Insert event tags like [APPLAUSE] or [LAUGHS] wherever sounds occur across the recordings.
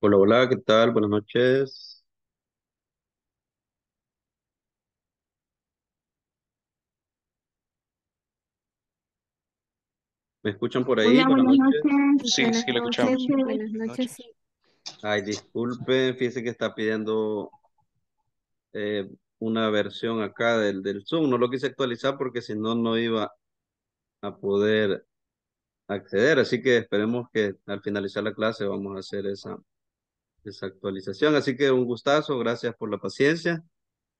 Hola, hola, ¿qué tal? Buenas noches. ¿Me escuchan por ahí? Sí, sí, lo escuchamos. Buenas noches, Ay, disculpen, fíjense que está pidiendo eh, una versión acá del, del Zoom. No lo quise actualizar porque si no, no iba a poder acceder. Así que esperemos que al finalizar la clase vamos a hacer esa, esa actualización. Así que un gustazo, gracias por la paciencia.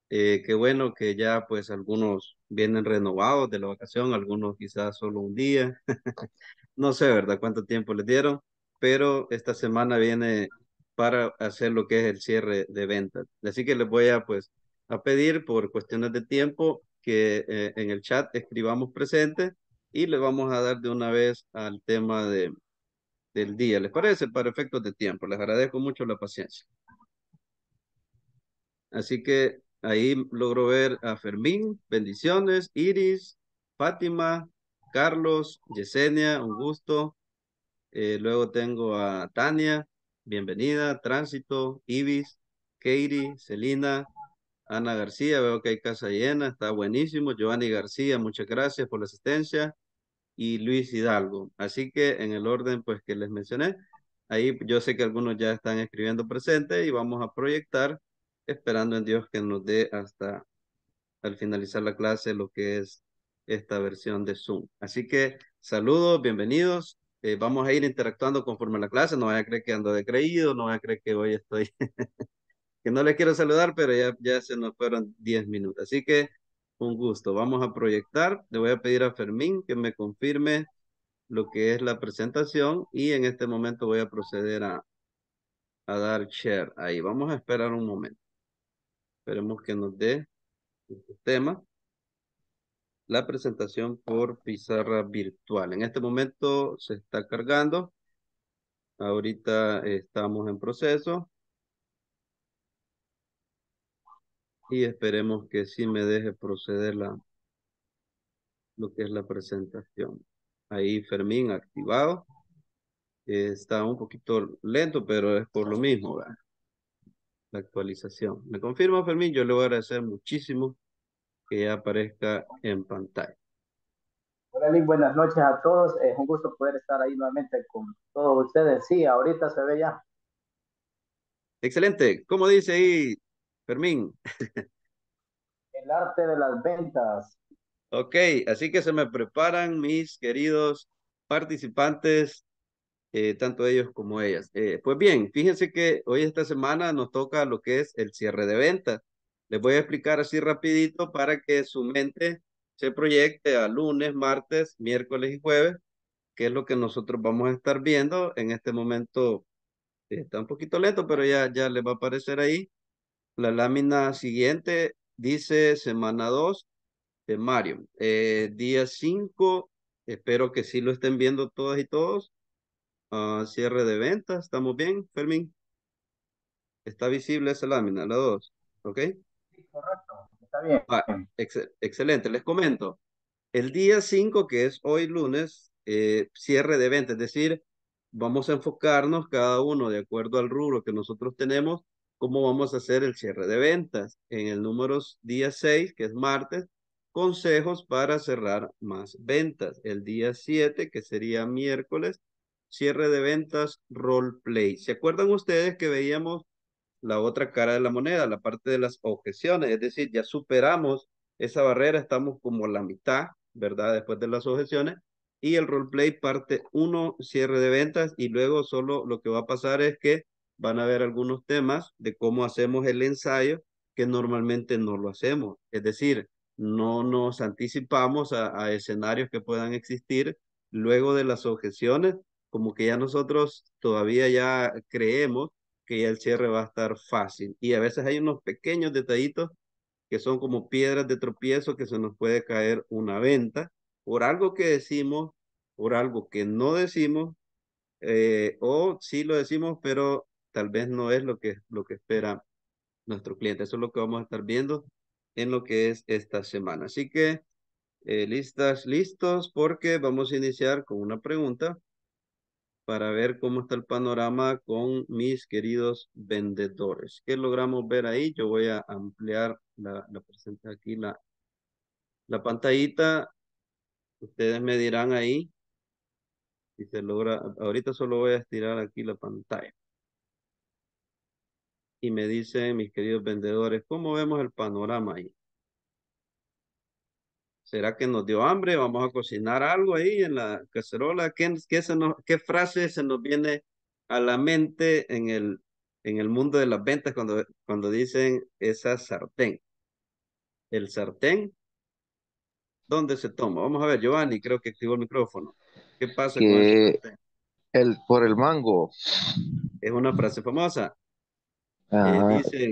Eh, qué bueno que ya pues algunos vienen renovados de la vacación, algunos quizás solo un día. [LAUGHS] no sé, ¿verdad? Cuánto tiempo les dieron, pero esta semana viene para hacer lo que es el cierre de ventas. Así que les voy a pues a pedir por cuestiones de tiempo que eh, en el chat escribamos presente y le vamos a dar de una vez al tema de, del día. ¿Les parece? Para efectos de tiempo. Les agradezco mucho la paciencia. Así que ahí logro ver a Fermín, bendiciones, Iris, Fátima, Carlos, Yesenia, un gusto. Eh, luego tengo a Tania, bienvenida, Tránsito, Ibis, Katie, Celina, Ana García, veo que hay casa llena, está buenísimo. Giovanni García, muchas gracias por la asistencia y Luis Hidalgo. Así que en el orden pues que les mencioné, ahí yo sé que algunos ya están escribiendo presente y vamos a proyectar esperando en Dios que nos dé hasta al finalizar la clase lo que es esta versión de Zoom. Así que saludos, bienvenidos. Eh, vamos a ir interactuando conforme a la clase. No vaya a creer que ando de creído, no vaya a creer que hoy estoy, [LAUGHS] que no les quiero saludar, pero ya, ya se nos fueron 10 minutos. Así que un gusto. Vamos a proyectar. Le voy a pedir a Fermín que me confirme lo que es la presentación y en este momento voy a proceder a, dar share. Ahí vamos a esperar un momento. Esperemos que nos dé el este tema. La presentación por pizarra virtual. En este momento se está cargando. Ahorita estamos en proceso. y esperemos que sí me deje proceder la, lo que es la presentación. Ahí Fermín activado. está un poquito lento, pero es por lo mismo, la actualización. ¿Me confirma Fermín? Yo le voy a agradecer muchísimo que aparezca en pantalla. Hola buenas noches a todos. Es un gusto poder estar ahí nuevamente con todos ustedes. Sí, ahorita se ve ya. Excelente. Como dice ahí Fermín. El arte de las ventas. Ok, así que se me preparan mis queridos participantes, eh, tanto ellos como ellas. Eh, pues bien, fíjense que hoy esta semana nos toca lo que es el cierre de ventas. Les voy a explicar así rapidito para que su mente se proyecte a lunes, martes, miércoles y jueves, que es lo que nosotros vamos a estar viendo. En este momento eh, está un poquito lento, pero ya, ya les va a aparecer ahí. La lámina siguiente dice semana 2, de Mario. Eh, día 5, espero que sí lo estén viendo todas y todos. Ah, cierre de ventas, ¿estamos bien, Fermín? ¿Está visible esa lámina, la 2? ¿Ok? Sí, correcto, está bien. Ah, excelente, les comento. El día 5, que es hoy lunes, eh, cierre de ventas, es decir, vamos a enfocarnos cada uno de acuerdo al rubro que nosotros tenemos cómo vamos a hacer el cierre de ventas. En el número día 6, que es martes, consejos para cerrar más ventas. El día 7, que sería miércoles, cierre de ventas roleplay. ¿Se acuerdan ustedes que veíamos la otra cara de la moneda, la parte de las objeciones? Es decir, ya superamos esa barrera, estamos como la mitad, ¿verdad? Después de las objeciones. Y el roleplay parte 1, cierre de ventas, y luego solo lo que va a pasar es que van a ver algunos temas de cómo hacemos el ensayo que normalmente no lo hacemos. Es decir, no nos anticipamos a, escenarios que puedan existir luego de las objeciones, como que ya nosotros todavía ya creemos que ya el cierre va a estar fácil. Y a veces hay unos pequeños detallitos que son como piedras de tropiezo que se nos puede caer una venta por algo que decimos, por algo que no decimos, eh, o sí lo decimos, pero tal vez no es lo que, lo que espera nuestro cliente. Eso es lo que vamos a estar viendo en lo que es esta semana. Así que eh, listas, listos, porque vamos a iniciar con una pregunta para ver cómo está el panorama con mis queridos vendedores. ¿Qué logramos ver ahí? Yo voy a ampliar la, la aquí la, la pantallita. Ustedes me dirán ahí si se logra. Ahorita solo voy a estirar aquí la pantalla y me dicen, mis queridos vendedores, ¿cómo vemos el panorama ahí? ¿Será que nos dio hambre? ¿Vamos a cocinar algo ahí en la cacerola? ¿Qué, qué, se frase se nos viene a la mente en el, en el mundo de las ventas cuando, cuando dicen esa sartén? El sartén, ¿dónde se toma? Vamos a ver, Giovanni, creo que activó el micrófono. ¿Qué pasa con el sartén? El, por el mango. Es una frase famosa. Eh,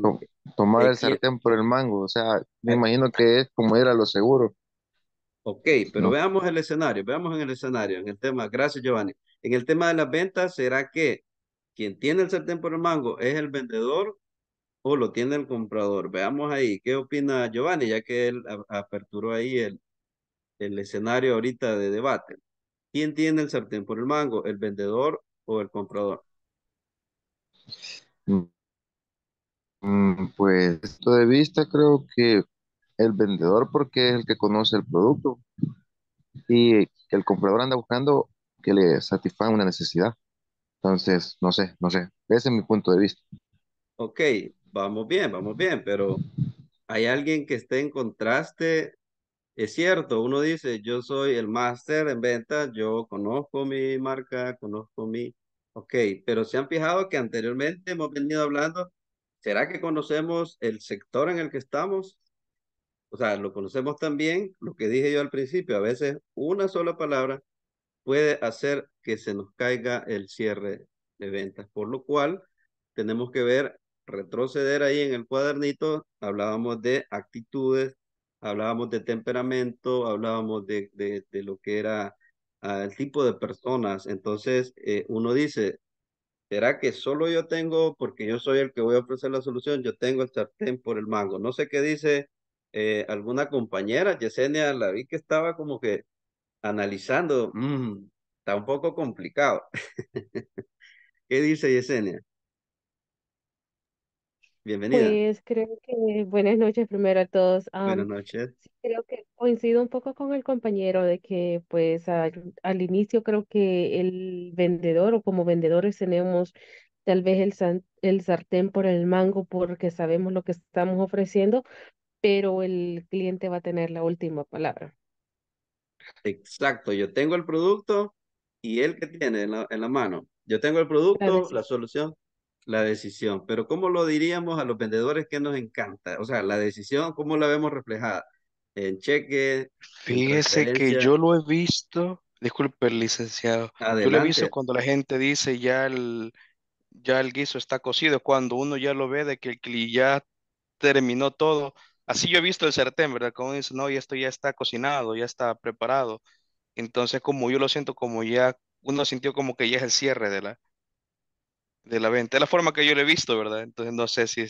tomar el sartén por el mango, o sea, me imagino que es como era lo seguro. Ok, pero veamos el escenario, veamos en el escenario, en el tema, gracias Giovanni. En el tema de las ventas, ¿será que quien tiene el sartén por el mango es el vendedor o lo tiene el comprador? Veamos ahí, ¿qué opina Giovanni? Ya que él aperturó ahí el, el escenario ahorita de debate. ¿Quién tiene el sartén por el mango, el vendedor o el comprador? Mm, Mm, pues esto de vista creo que el vendedor porque es el que conoce el producto y el comprador anda buscando que le satisfaga una necesidad. Entonces, no sé, no sé, ese es mi punto de vista. Ok, vamos bien, vamos bien, pero hay alguien que esté en contraste. Es cierto, uno dice, yo soy el máster en ventas, yo conozco mi marca, conozco mi... Ok, pero se han fijado que anteriormente hemos venido hablando ¿será que conocemos el sector en el que estamos? O sea, lo conocemos también, lo que dije yo al principio, a veces una sola palabra puede hacer que se nos caiga el cierre de ventas, por lo cual tenemos que ver, retroceder ahí en el cuadernito, hablábamos de actitudes, hablábamos de temperamento, hablábamos de, de, lo que era ah, el tipo de personas. Entonces, eh, uno dice, ¿Será que solo yo tengo, porque yo soy el que voy a ofrecer la solución, yo tengo el sartén por el mango? No sé qué dice eh, alguna compañera, Yesenia, la vi que estaba como que analizando, mm, está un poco complicado. [LAUGHS] ¿Qué dice Yesenia? Bienvenida. Pues creo que buenas noches primero a todos. Buenas noches. creo que coincido un poco con el compañero de que pues al, inicio creo que el vendedor o como vendedores tenemos tal vez el, el sartén por el mango porque sabemos lo que estamos ofreciendo, pero el cliente va a tener la última palabra. Exacto, yo tengo el producto y él que tiene en la, mano. Yo tengo el producto, la solución, la decisión, pero ¿cómo lo diríamos a los vendedores que nos encanta? O sea, la decisión, ¿cómo la vemos reflejada? En cheque. Fíjese que yo lo he visto, disculpe, licenciado, yo lo he visto cuando la gente dice ya el, ya el guiso está cocido, cuando uno ya lo ve de que el ya terminó todo. Así yo he visto el sartén, ¿verdad? Como dice, no, y esto ya está cocinado, ya está preparado. Entonces, como yo lo siento, como ya uno sintió como que ya es el cierre de la, de la venta. Es la forma que yo le he visto, ¿verdad? Entonces no sé si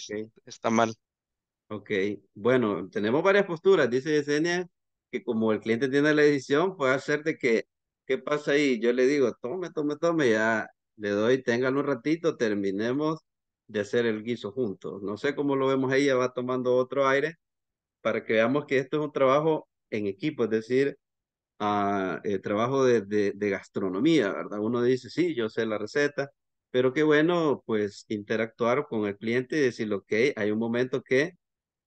está mal. Ok, bueno, tenemos varias posturas. Dice Yesenia que como el cliente tiene la decisión, puede hacer de que, ¿qué pasa ahí? Yo le digo, tome, tome, tome, ya le doy, tengan un ratito, terminemos de hacer el guiso juntos. No sé cómo lo vemos ella, va tomando otro aire para que veamos que esto es un trabajo en equipo, es decir, ah, el eh, trabajo de, de, de gastronomía, ¿verdad? Uno dice, sí, yo sé la receta, pero qué bueno, pues, interactuar con el cliente y decirle, ok, hay un momento que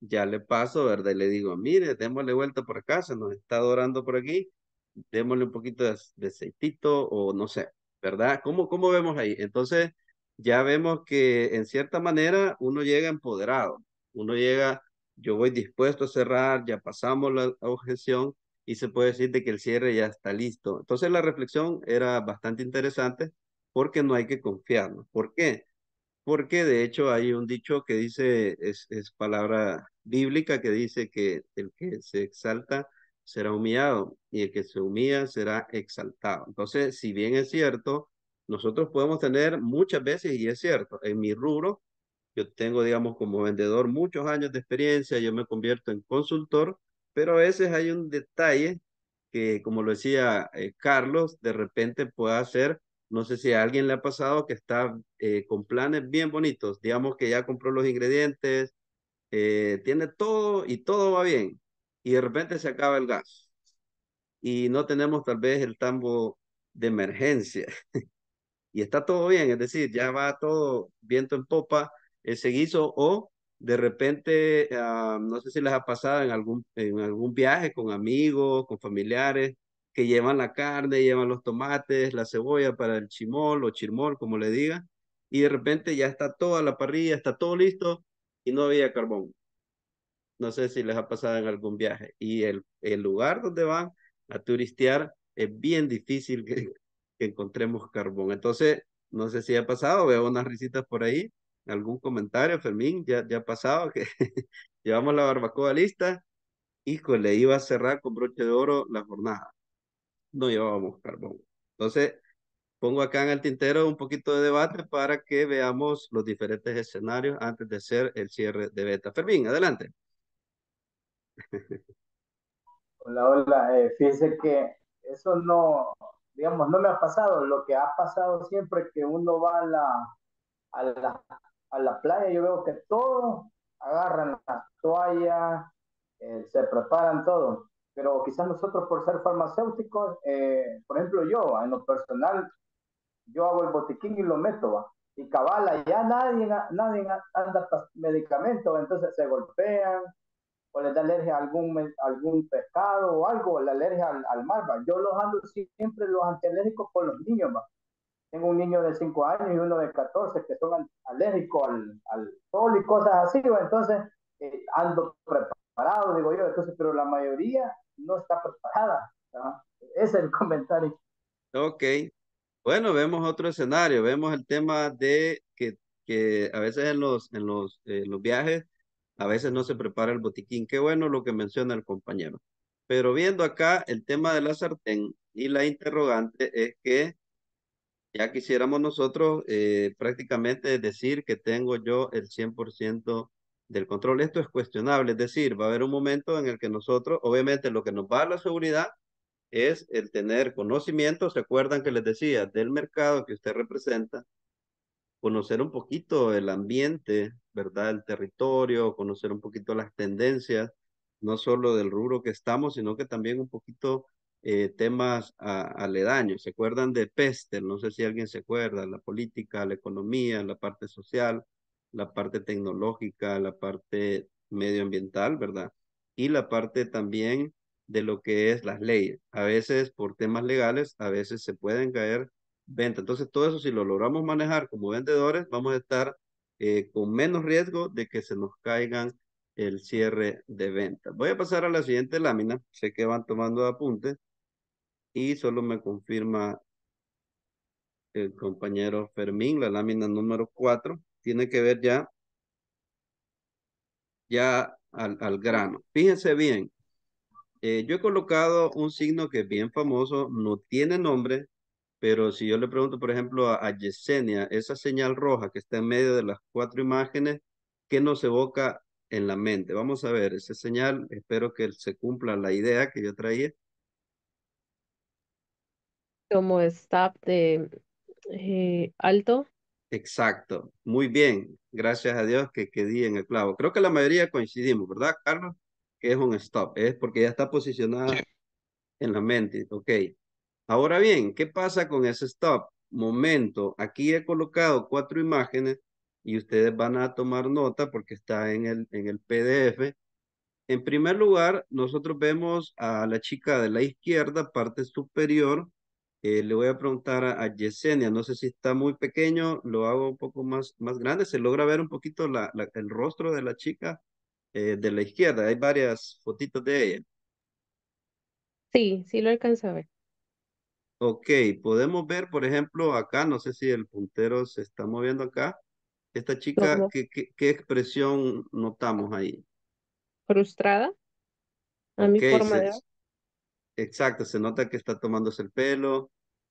ya le paso, ¿verdad? Y le digo, mire, démosle vuelta por acá, se nos está dorando por aquí, démosle un poquito de, de aceitito o no sé, ¿verdad? ¿Cómo, ¿Cómo vemos ahí? Entonces, ya vemos que en cierta manera uno llega empoderado, uno llega, yo voy dispuesto a cerrar, ya pasamos la objeción y se puede decir de que el cierre ya está listo. Entonces, la reflexión era bastante interesante porque no hay que confiarnos. ¿Por qué? Porque de hecho hay un dicho que dice, es, palabra bíblica que dice que el que se exalta será humillado y el que se humilla será exaltado. Entonces, si bien es cierto, nosotros podemos tener muchas veces, y es cierto, en mi rubro, yo tengo, digamos, como vendedor muchos años de experiencia, yo me convierto en consultor, pero a veces hay un detalle que, como lo decía eh, Carlos, de repente pueda ser no sé si a alguien le ha pasado que está eh, con planes bien bonitos, digamos que ya compró los ingredientes, eh, tiene todo y todo va bien, y de repente se acaba el gas y no tenemos tal vez el tambo de emergencia. [LAUGHS] y está todo bien, es decir, ya va todo viento en popa, ese eh, guiso, o de repente, ah, no sé si les ha pasado en algún, en algún viaje con amigos, con familiares, que llevan la carne, llevan los tomates, la cebolla para el chimol o chirmol, como le diga, y de repente ya está toda la parrilla, está todo listo y no había carbón. No sé si les ha pasado en algún viaje. Y el, el lugar donde van a turistear es bien difícil que, [LAUGHS] encontremos carbón. Entonces, no sé si ha pasado, veo unas risitas por ahí, algún comentario, Fermín, ya, ya ha pasado que [LAUGHS] llevamos la barbacoa lista. y le iba a cerrar con broche de oro la jornada no llevábamos carbón. Entonces, pongo acá en el tintero un poquito de debate para que veamos los diferentes escenarios antes de hacer el cierre de beta. Fermín, adelante. [LAUGHS] Hola, hola. Eh, fíjense que eso no, digamos, no me ha pasado. Lo que ha pasado siempre que uno va a la, a la, a la playa, yo veo que todos agarran la toalla eh, se preparan todo pero quizás nosotros por ser farmacéuticos, eh, por ejemplo yo, en lo personal, yo hago el botiquín y lo meto, ¿va? y cabala, ya nadie, nadie anda medicamentos, entonces se golpean, o les da alergia a algún, algún pescado o algo, la alergia al, mar, yo los ando siempre los antialérgicos con los niños, ¿va? tengo un niño de 5 años y uno de 14 que son alérgicos al, al sol y cosas así, entonces eh, ando preparado, digo yo, entonces, pero la mayoría no está preparada. es el [LAUGHS] comentario. Ok. Bueno, vemos otro escenario, vemos el tema de que, que a veces en los, en los, los viajes, a veces no se prepara el botiquín. Qué bueno lo que menciona el compañero. Pero viendo acá el tema de la sartén y la interrogante es que ya quisiéramos nosotros eh, prácticamente decir que tengo yo el 100% del control, esto es cuestionable, es decir, va a haber un momento en el que nosotros, obviamente lo que nos va a la seguridad es el tener conocimiento, se acuerdan que les decía, del mercado que usted representa, conocer un poquito el ambiente, ¿verdad? El territorio, conocer un poquito las tendencias, no solo del rubro que estamos, sino que también un poquito eh, temas ah, aledaños. ¿Se acuerdan de Pester? No sé si alguien se acuerda, la política, la economía, la parte social, la parte tecnológica, la parte medioambiental, ¿verdad? Y la parte también de lo que es las leyes. A veces por temas legales, a veces se pueden caer ventas. Entonces todo eso si lo logramos manejar como vendedores, vamos a estar eh, con menos riesgo de que se nos caigan el cierre de ventas. Voy a pasar a la siguiente lámina. Sé que van tomando apuntes y solo me confirma el compañero Fermín, la lámina número 4 tiene que ver ya, ya al, grano. Fíjense bien, eh, yo he colocado un signo que es bien famoso, no tiene nombre, pero si yo le pregunto, por ejemplo, a, Yesenia, esa señal roja que está en medio de las cuatro imágenes, ¿qué nos evoca en la mente? Vamos a ver, esa señal, espero que se cumpla la idea que yo traía. Como stop de eh, alto. Exacto, muy bien, gracias a Dios que quedé en el clavo. Creo que la mayoría coincidimos, ¿verdad, Carlos? Que es un stop, es porque ya está posicionada en la mente, ok. Ahora bien, ¿qué pasa con ese stop? Momento, aquí he colocado cuatro imágenes y ustedes van a tomar nota porque está en el, en el PDF. En primer lugar, nosotros vemos a la chica de la izquierda, parte superior, eh, le voy a preguntar a, Yesenia, no sé si está muy pequeño, lo hago un poco más, más grande, se logra ver un poquito el rostro de la chica eh, de la izquierda, hay varias fotitos de ella. Sí, sí lo alcanza a ver. Ok, podemos ver, por ejemplo, acá, no sé si el puntero se está moviendo acá, esta chica, ¿qué, expresión notamos ahí? Frustrada, a mi forma de de Exacto, se nota que está tomándose el pelo.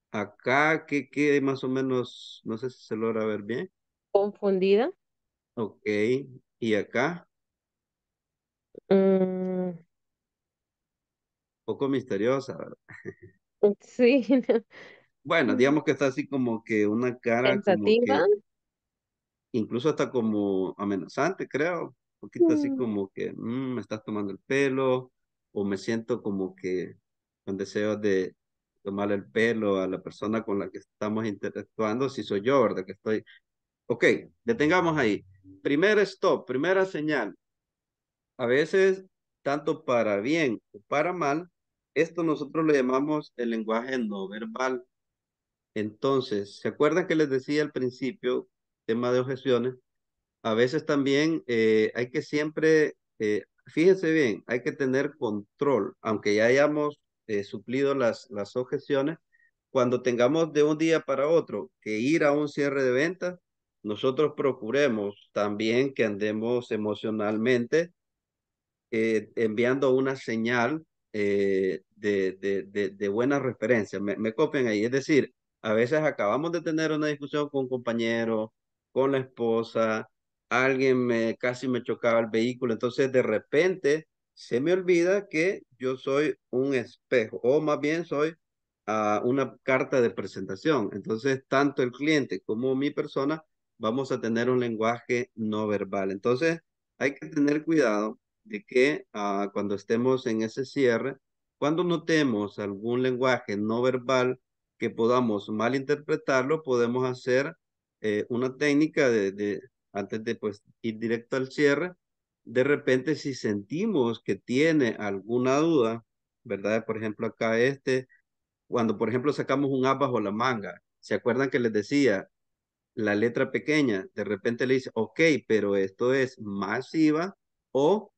Acá, que quede más o menos, no sé si se logra ver bien. Confundida. Ok, ¿y acá? Un mm. Poco misteriosa, ¿verdad? Mm, sí. [LAUGHS] Bueno, mm. digamos que está así como que una cara. Como que, incluso está como amenazante, creo. Un poquito así como que, me estás tomando el pelo, o me siento como que con deseos de tomar el pelo a la persona con la que estamos interactuando, si soy yo, ¿verdad? Que estoy... Ok, detengamos ahí. Primer stop, primera señal. A veces, tanto para bien o para mal, esto nosotros lo llamamos el lenguaje no verbal. Entonces, ¿se acuerdan que les decía al principio, tema de objeciones? A veces también eh, hay que siempre, eh, fíjense bien, hay que tener control, aunque ya hayamos eh, suplido las, las objeciones, cuando tengamos de un día para otro que ir a un cierre de ventas, nosotros procuremos también que andemos emocionalmente eh, enviando una señal eh, de, de, buena referencia. Me, copian ahí. Es decir, a veces acabamos de tener una discusión con un compañero, con la esposa, alguien me, casi me chocaba el vehículo. Entonces, de repente, se me olvida que yo soy un espejo, o más bien soy ah, una carta de presentación. Entonces, tanto el cliente como mi persona vamos a tener un lenguaje no verbal. Entonces, hay que tener cuidado de que ah, cuando estemos en ese cierre, cuando notemos algún lenguaje no verbal que podamos malinterpretarlo, podemos hacer eh, una técnica de, de, antes de pues, ir directo al cierre, de repente si sentimos que tiene alguna duda, ¿verdad? Por ejemplo, acá este, cuando por ejemplo sacamos un abajo bajo la manga, ¿se acuerdan que les decía la letra pequeña? De repente le dice, ok, pero esto es masiva o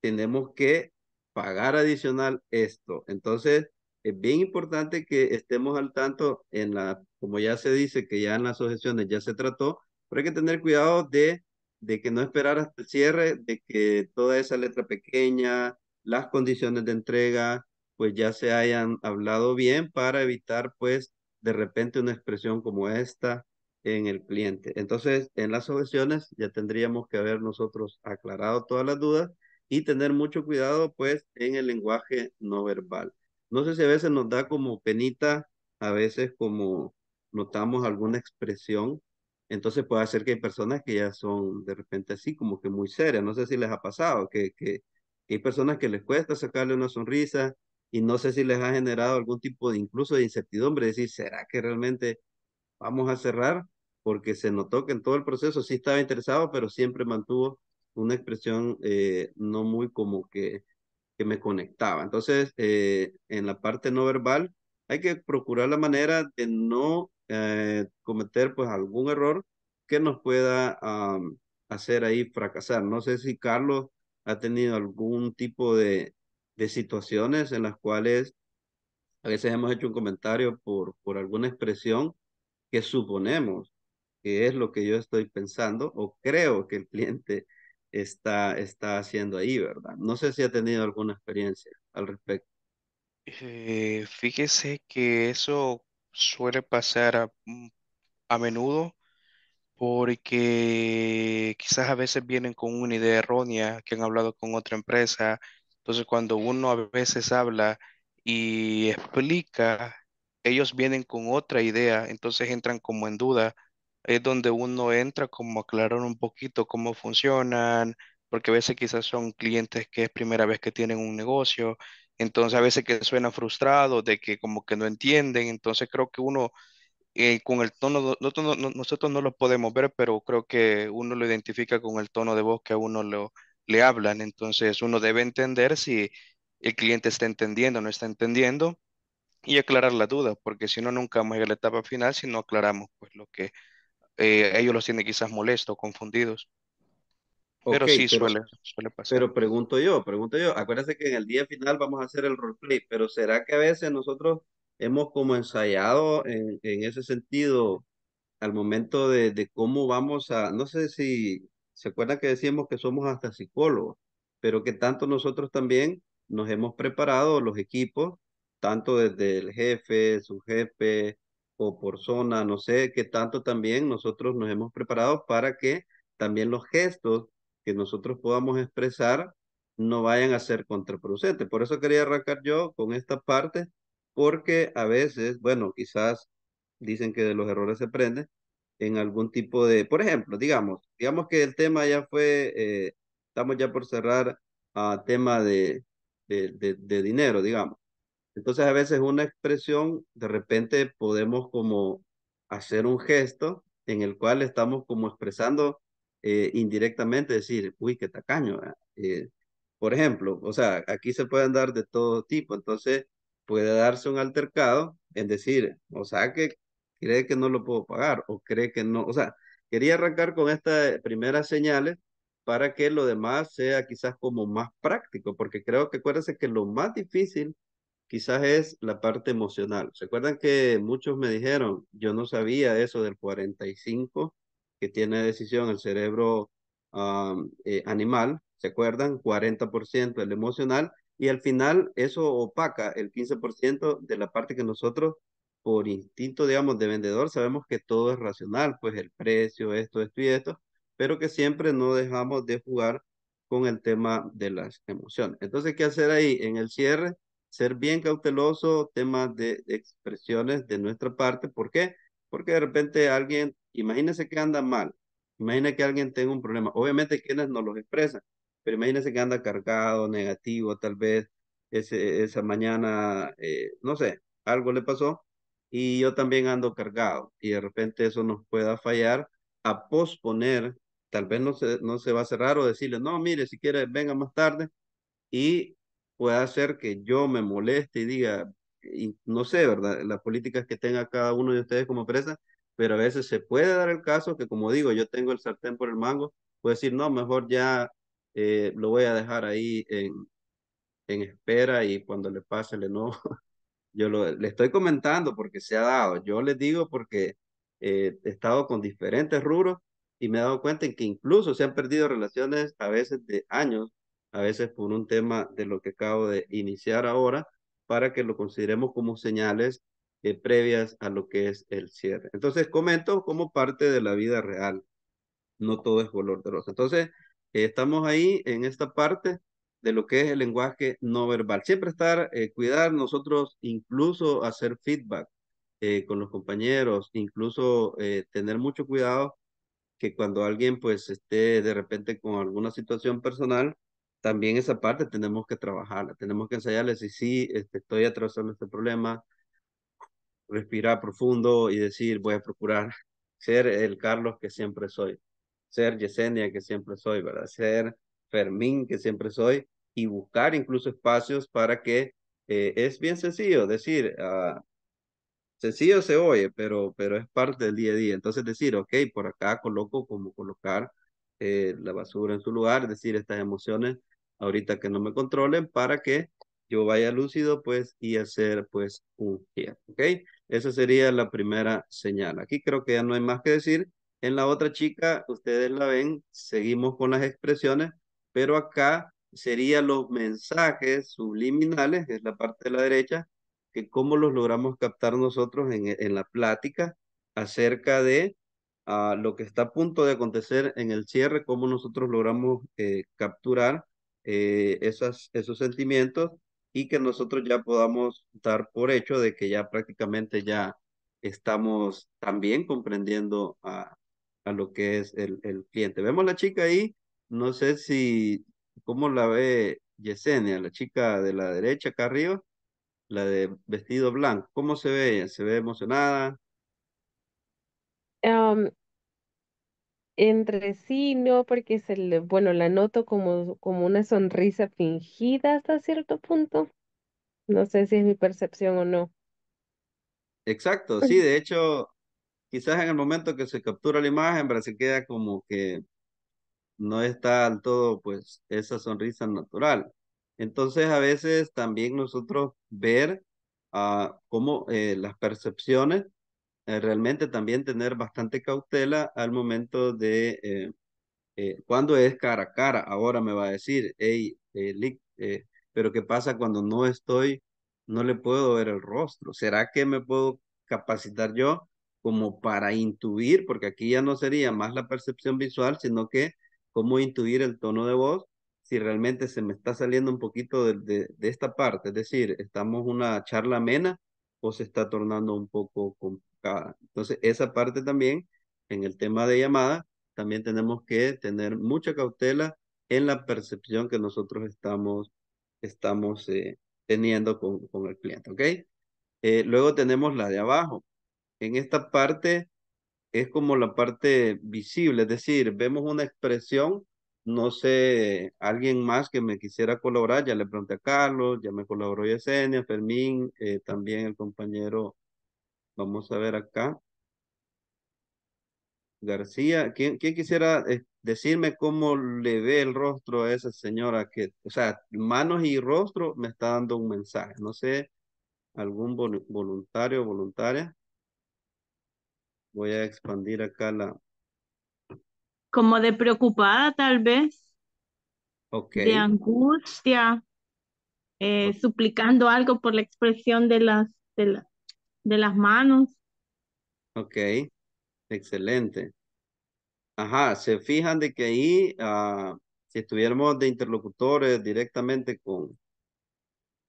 tenemos que pagar adicional esto. Entonces, es bien importante que estemos al tanto en la, como ya se dice, que ya en las objeciones ya se trató, pero hay que tener cuidado de de que no esperar hasta el cierre, de que toda esa letra pequeña, las condiciones de entrega, pues ya se hayan hablado bien para evitar pues de repente una expresión como esta en el cliente. Entonces, en las objeciones ya tendríamos que haber nosotros aclarado todas las dudas y tener mucho cuidado pues en el lenguaje no verbal. No sé si a veces nos da como penita, a veces como notamos alguna expresión entonces puede ser que hay personas que ya son de repente así, como que muy serias, no sé si les ha pasado, que, que, hay personas que les cuesta sacarle una sonrisa y no sé si les ha generado algún tipo de incluso de incertidumbre, decir, ¿será que realmente vamos a cerrar? Porque se notó que en todo el proceso sí estaba interesado, pero siempre mantuvo una expresión eh, no muy como que, que me conectaba. Entonces, eh, en la parte no verbal, hay que procurar la manera de no eh, cometer pues algún error que nos pueda hacer ahí fracasar. No sé si Carlos ha tenido algún tipo de, situaciones en las cuales a veces hemos hecho un comentario por, por alguna expresión que suponemos que es lo que yo estoy pensando o creo que el cliente está, está haciendo ahí, ¿verdad? No sé si ha tenido alguna experiencia al respecto. Eh, fíjese que eso suele pasar mm, a, menudo porque quizás a veces vienen con una idea errónea que han hablado con otra empresa. Entonces, cuando uno a veces habla y explica, ellos vienen con otra idea, entonces entran como en duda. Es donde uno entra como aclarar un poquito cómo funcionan, porque a veces quizás son clientes que es primera vez que tienen un negocio, entonces a veces que suena frustrado, de que como que no entienden, entonces creo que uno eh, con el tono, nosotros no, nosotros lo podemos ver, pero creo que uno lo identifica con el tono de voz que a uno le hablan, entonces uno debe entender si el cliente está entendiendo o no está entendiendo y aclarar la duda, porque si no, nunca vamos a ir a la etapa final si no aclaramos pues, lo que eh, ellos los tienen quizás molestos, confundidos. Pero sí suele, pasar. Pero pregunto yo, pregunto yo. Acuérdense que en el día final vamos a hacer el roleplay, pero ¿será que a veces nosotros hemos como ensayado en, en ese sentido al momento de, de, cómo vamos a, no sé si se acuerdan que decíamos que somos hasta psicólogos, pero que tanto nosotros también nos hemos preparado los equipos, tanto desde el jefe, su jefe o por zona, no sé, que tanto también nosotros nos hemos preparado para que también los gestos nosotros podamos expresar no vayan a ser contraproducentes. Por eso quería arrancar yo con esta parte, porque a veces, bueno, quizás dicen que de los errores se aprende en algún tipo de, por ejemplo, digamos, digamos que el tema ya fue, eh, estamos ya por cerrar a ah, tema de, de dinero, digamos. Entonces a veces una expresión, de repente podemos como hacer un gesto en el cual estamos como expresando eh, indirectamente decir, uy, qué tacaño. Ah, eh". por ejemplo, o sea, aquí se pueden dar de todo tipo, entonces puede darse un altercado en decir, o sea, que cree que no lo puedo pagar o cree que no, o sea, quería arrancar con estas primeras señales para que lo demás sea quizás como más práctico, porque creo que acuérdense que lo más difícil quizás es la parte emocional. ¿Se acuerdan que muchos me dijeron, yo no sabía eso del 45 que tiene decisión el cerebro ah, eh, animal, ¿se acuerdan? 40% el emocional y al final eso opaca el 15% de la parte que nosotros por instinto, digamos, de vendedor sabemos que todo es racional, pues el precio, esto, esto y esto, pero que siempre no dejamos de jugar con el tema de las emociones. Entonces, ¿qué hacer ahí en el cierre? Ser bien cauteloso, temas de expresiones de nuestra parte. ¿Por qué? Porque de repente alguien Imagínense que anda mal, imagínense que alguien tenga un problema. Obviamente quienes no los expresan, pero imagínense que anda cargado, negativo, tal vez ese, esa mañana, eh, no sé, algo le pasó y yo también ando cargado y de repente eso nos pueda fallar a posponer, tal vez no se, no se va a cerrar o decirle, no, mire, si quiere, venga más tarde y pueda hacer que yo me moleste y diga, y no sé, ¿verdad? Las políticas que tenga cada uno de ustedes como empresa, pero a veces se puede dar el caso que, como digo, yo tengo el sartén por el mango, puedo decir, no, mejor ya eh, lo voy a dejar ahí en, espera y cuando le pase le no. [LAUGHS] yo le estoy comentando porque se ha dado, yo les digo porque eh, he estado con diferentes rubros y me he dado cuenta en que incluso se han perdido relaciones a veces de años, a veces por un tema de lo que acabo de iniciar ahora, para que lo consideremos como señales eh, previas a lo que es el cierre. Entonces, comento como parte de la vida real. No todo es color de rosa. Entonces, eh, estamos ahí en esta parte de lo que es el lenguaje no verbal. Siempre estar, eh, cuidar nosotros, incluso hacer feedback con los compañeros, incluso tener mucho cuidado que cuando alguien pues esté de repente con alguna situación personal, también esa parte tenemos que trabajarla, tenemos que ensayarle si sí, este, estoy atravesando este problema, respirar profundo y decir, voy a procurar [LAUGHS] ser el Carlos que siempre soy, ser Yesenia que siempre soy, ¿verdad? Ser Fermín que siempre soy y buscar incluso espacios para que eh, es bien sencillo decir, ah, sencillo se oye, pero, pero es parte del día a día. Entonces decir, ok, por acá coloco como colocar eh, la basura en su lugar, decir estas emociones ahorita que no me controlen para que yo vaya lúcido, pues, y hacer, pues, un día, ¿ok? Esa sería la primera señal. Aquí creo que ya no hay más que decir. En la otra chica, ustedes la ven, seguimos con las expresiones, pero acá serían los mensajes subliminales, que es la parte de la derecha, que cómo los logramos captar nosotros en, en la plática acerca de ah, lo que está a punto de acontecer en el cierre, cómo nosotros logramos eh, capturar eh, esos sentimientos y que nosotros ya podamos dar por hecho de que ya prácticamente ya estamos también comprendiendo a, a lo que es el, el cliente. Vemos la chica ahí, no sé si, ¿cómo la ve Yesenia, la chica de la derecha acá arriba? La de vestido blanco, ¿cómo se ve ¿Se ve emocionada? Entre sí, no, porque es el bueno, la noto como, como una sonrisa fingida hasta cierto punto. No sé si es mi percepción o no. Exacto, sí, [LAUGHS] de hecho, quizás en el momento que se captura la imagen, pero se queda como que no está al todo, pues, esa sonrisa natural. Entonces, a veces también nosotros ver uh, cómo eh, las percepciones eh, realmente también tener bastante cautela al momento de eh, eh, cuando es cara a cara. Ahora me va a decir, hey, pero ¿qué pasa cuando no estoy, no le puedo ver el rostro? ¿Será que me puedo capacitar yo como para intuir? Porque aquí ya no sería más la percepción visual, sino que cómo intuir el tono de voz si realmente se me está saliendo un poquito de, de, esta parte, es decir, estamos una charla amena o se está tornando un poco complicado. Entonces, esa parte también, en el tema de llamada, también tenemos que tener mucha cautela en la percepción que nosotros estamos, estamos eh, teniendo con, el cliente, ¿ok? Eh, luego tenemos la de abajo. En esta parte es como la parte visible, es decir, vemos una expresión, no sé, alguien más que me quisiera colaborar, ya le pregunté a Carlos, ya me colaboró Yesenia, Fermín, eh, también el compañero Vamos a ver acá. García, ¿quién, quisiera eh, decirme cómo le ve el rostro a esa señora que, o sea, manos y rostro me está dando un mensaje? No sé, algún voluntario o voluntaria. Voy a expandir acá la... Como de preocupada tal vez. Ok. De angustia. Eh, suplicando algo por la expresión de las, de, de las manos. Ok, excelente. Ajá, se fijan de que ahí, ah, si estuviéramos de interlocutores directamente con,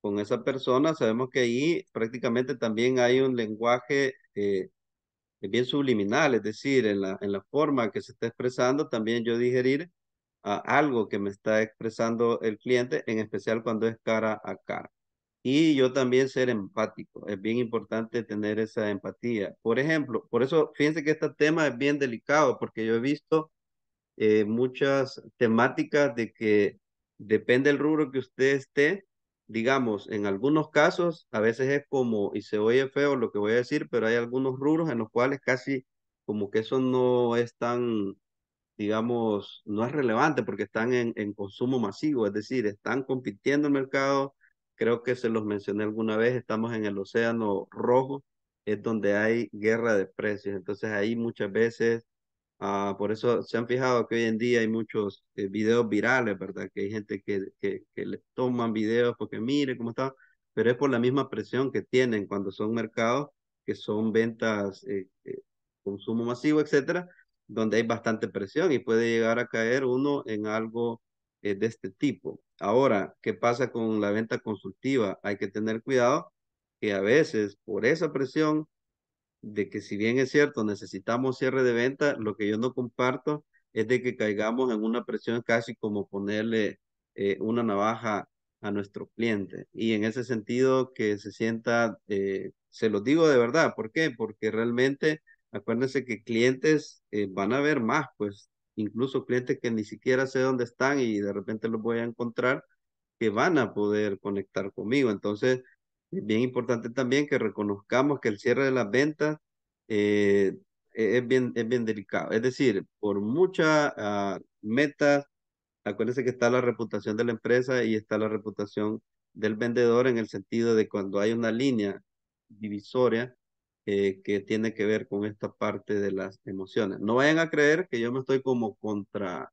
con esa persona, sabemos que ahí prácticamente también hay un lenguaje eh, bien subliminal, es decir, en la, en la forma que se está expresando, también yo digerir ah, algo que me está expresando el cliente, en especial cuando es cara a cara y yo también ser empático. Es bien importante tener esa empatía. Por ejemplo, por eso fíjense que este tema es bien delicado porque yo he visto eh, muchas temáticas de que depende del rubro que usted esté, digamos, en algunos casos, a veces es como, y se oye feo lo que voy a decir, pero hay algunos rubros en los cuales casi como que eso no es tan digamos, no es relevante porque están en, en consumo masivo, es decir, están compitiendo el mercado, creo que se los mencioné alguna vez, estamos en el Océano Rojo, es donde hay guerra de precios. Entonces ahí muchas veces, ah, por eso se han fijado que hoy en día hay muchos eh, videos virales, ¿verdad? Que hay gente que, que, les toman videos porque mire cómo está, pero es por la misma presión que tienen cuando son mercados que son ventas, eh, eh, consumo masivo, etcétera, donde hay bastante presión y puede llegar a caer uno en algo de este tipo. Ahora, ¿qué pasa con la venta consultiva? Hay que tener cuidado que a veces por esa presión de que si bien es cierto, necesitamos cierre de venta, lo que yo no comparto es de que caigamos en una presión casi como ponerle eh, una navaja a nuestro cliente. Y en ese sentido que se sienta, eh, se lo digo de verdad, ¿por qué? Porque realmente acuérdense que clientes eh, van a ver más, pues incluso clientes que ni siquiera sé dónde están y de repente los voy a encontrar que van a poder conectar conmigo. Entonces, es bien importante también que reconozcamos que el cierre de las ventas eh, e-, es, bien, es bien delicado. Es decir, por muchas ah, metas, acuérdense que está la reputación de la empresa y está la reputación del vendedor en el sentido de cuando hay una línea divisoria eh, que tiene que ver con esta parte de las emociones. No vayan a creer que yo me estoy como contra,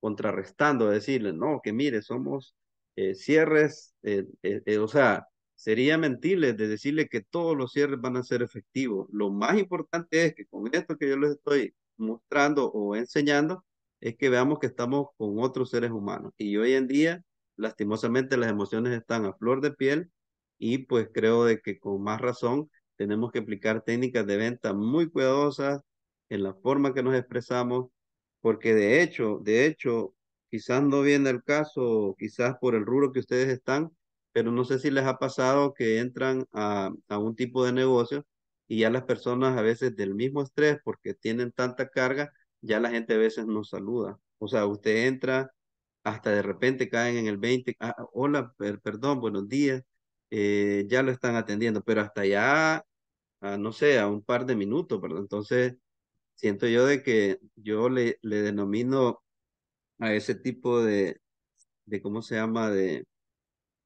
contrarrestando, decirles, no, que mire, somos eh, cierres, eh, o sea, sería mentirles de decirle que todos los cierres van a ser efectivos. Lo más importante es que con esto que yo les estoy mostrando o enseñando, es que veamos que estamos con otros seres humanos. Y hoy en día, lastimosamente, las emociones están a flor de piel y pues creo de que con más razón tenemos que aplicar técnicas de venta muy cuidadosas en la forma que nos expresamos, porque de hecho, de hecho, quizás no viene el caso, quizás por el ruro que ustedes están, pero no sé si les ha pasado que entran a, a un tipo de negocio y ya las personas a veces del mismo estrés, porque tienen tanta carga, ya la gente a veces no saluda. O sea, usted entra, hasta de repente caen en el 20, ah, hola, perdón, buenos días, eh, ya lo están atendiendo, pero hasta allá no sé, a un par de minutos, ¿verdad? Entonces, siento yo de que yo le, le denomino a ese tipo de, de ¿cómo se llama? De,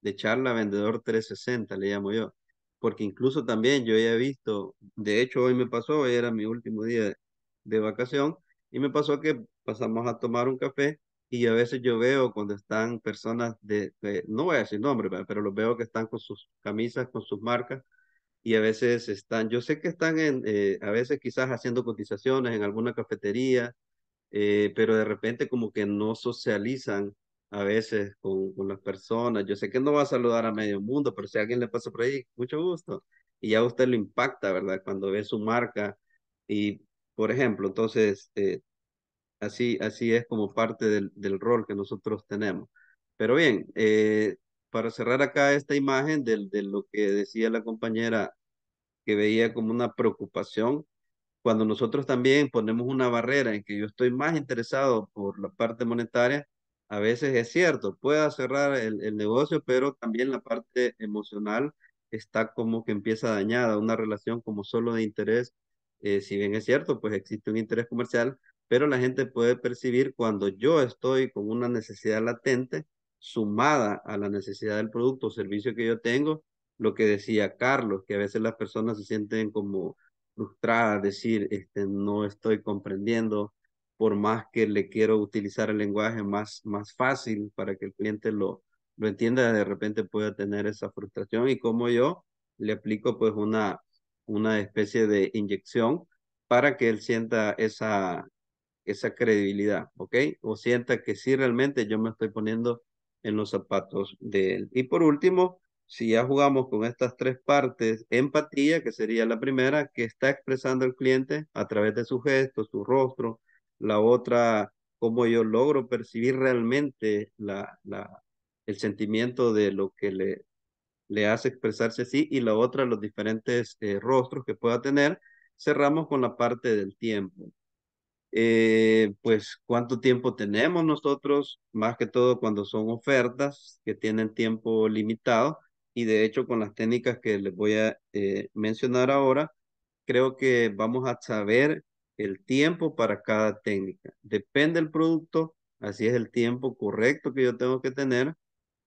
de charla vendedor 360, le llamo yo. Porque incluso también yo ya he visto, de hecho hoy me pasó, hoy era mi último día de, vacación, y me pasó que pasamos a tomar un café y a veces yo veo cuando están personas de, de no voy a decir nombre, pero los veo que están con sus camisas, con sus marcas, y a veces están, yo sé que están en, eh, a veces quizás haciendo cotizaciones en alguna cafetería, eh, pero de repente como que no socializan a veces con, con, las personas. Yo sé que no va a saludar a medio mundo, pero si alguien le pasa por ahí, mucho gusto. Y ya usted lo impacta, ¿verdad? Cuando ve su marca. Y, por ejemplo, entonces, eh, así, así es como parte del, del rol que nosotros tenemos. Pero bien, para cerrar acá esta imagen de, de lo que decía la compañera que veía como una preocupación. Cuando nosotros también ponemos una barrera en que yo estoy más interesado por la parte monetaria, a veces es cierto, pueda cerrar el, negocio, pero también la parte emocional está como que empieza dañada, una relación como solo de interés. Eh, si bien es cierto, pues existe un interés comercial, pero la gente puede percibir cuando yo estoy con una necesidad latente sumada a la necesidad del producto o servicio que yo tengo lo que decía Carlos, que a veces las personas se sienten como frustradas, decir, este, no estoy comprendiendo, por más que le quiero utilizar el lenguaje más, más fácil para que el cliente lo, lo entienda, de repente pueda tener esa frustración y como yo le aplico pues una, una especie de inyección para que él sienta esa, esa credibilidad, ¿ok? O sienta que sí realmente yo me estoy poniendo en los zapatos de él. Y por último, si ya jugamos con estas tres partes, empatía, que sería la primera, que está expresando el cliente a través de su gesto, su rostro, la otra, cómo yo logro percibir realmente la, la, el sentimiento de lo que le, le hace expresarse así, y la otra, los diferentes eh, rostros que pueda tener. Cerramos con la parte del tiempo. Eh, pues cuánto tiempo tenemos nosotros, más que todo cuando son ofertas que tienen tiempo limitado, y de hecho con las técnicas que les voy a eh, mencionar ahora, creo que vamos a saber el tiempo para cada técnica. Depende del producto, así es el tiempo correcto que yo tengo que tener,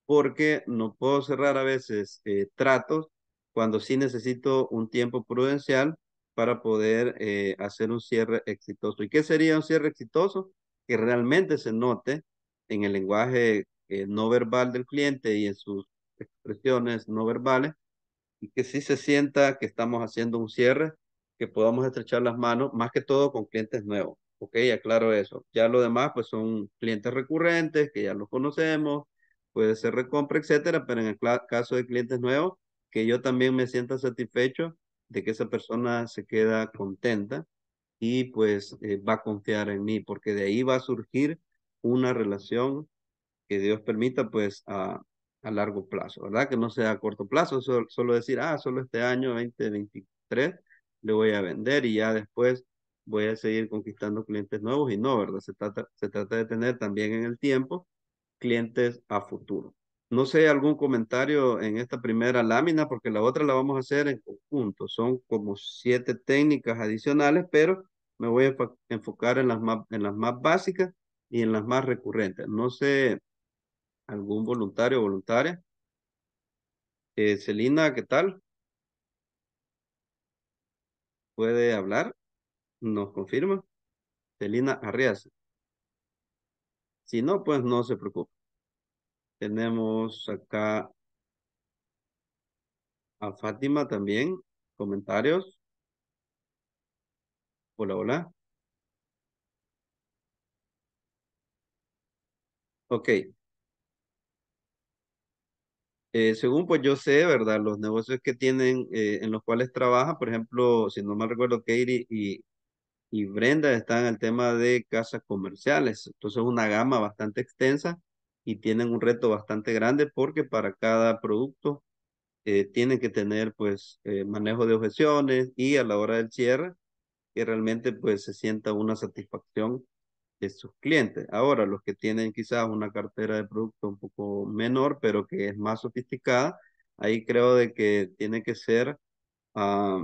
porque no puedo cerrar a veces eh, tratos cuando sí necesito un tiempo prudencial para poder eh, hacer un cierre exitoso. ¿Y qué sería un cierre exitoso? Que realmente se note en el lenguaje no verbal del cliente y en sus expresiones no verbales y que si se sienta que estamos haciendo un cierre, que podamos estrechar las manos, más que todo con clientes nuevos. Ok, aclaro eso. Ya lo demás, pues son clientes recurrentes, que ya los conocemos, puede ser recompra, etcétera, pero en el caso de clientes nuevos, que yo también me sienta satisfecho de que esa persona se queda contenta y pues eh, va a confiar en mí, porque de ahí va a surgir una relación que Dios permita, pues a, a largo plazo, ¿verdad? Que no sea a corto plazo, solo, decir, ah, solo este año 2023 le voy a vender y ya después voy a seguir conquistando clientes nuevos y no, ¿verdad? Se trata, de tener también en el tiempo clientes a futuro. No sé, algún comentario en esta primera lámina, porque la otra la vamos a hacer en conjunto. Son como siete técnicas adicionales, pero me voy a enfocar en las en las más básicas y en las más recurrentes. No sé ¿Algún voluntario o voluntaria? Eh, Celina, ¿qué tal? ¿Puede hablar? ¿Nos confirma? Celina Arriaz. Si no, pues no se preocupe. Tenemos acá a Fátima también. Comentarios. Hola, hola. Ok. Eh, según pues yo sé, ¿verdad? Los negocios que tienen, eh, en los cuales trabaja, por ejemplo, si no mal recuerdo, Katie y, y Brenda están en el tema de casas comerciales. Entonces, es una gama bastante extensa y tienen un reto bastante grande porque para cada producto eh, tienen que tener pues manejo de objeciones y a la hora del cierre que realmente pues se sienta una satisfacción de sus clientes. Ahora, los que tienen quizás una cartera de producto un poco menor, pero que es más sofisticada, ahí creo de que tiene que ser ah,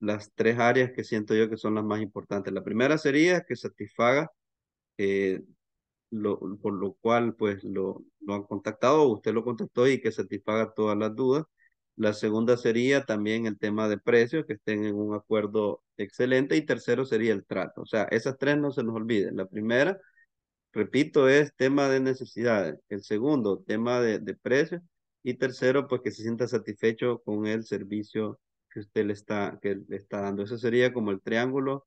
las tres áreas que siento yo que son las más importantes. La primera sería que satisfaga eh, lo, por lo cual pues lo, lo han contactado, usted lo contactó y que satisfaga todas las dudas. La segunda sería también el tema de precios, que estén en un acuerdo excelente. Y tercero sería el trato. O sea, esas tres no se nos olviden. La primera, repito, es tema de necesidades. El segundo, tema de, de precios. Y tercero, pues que se sienta satisfecho con el servicio que usted le está, que le está dando. Ese sería como el triángulo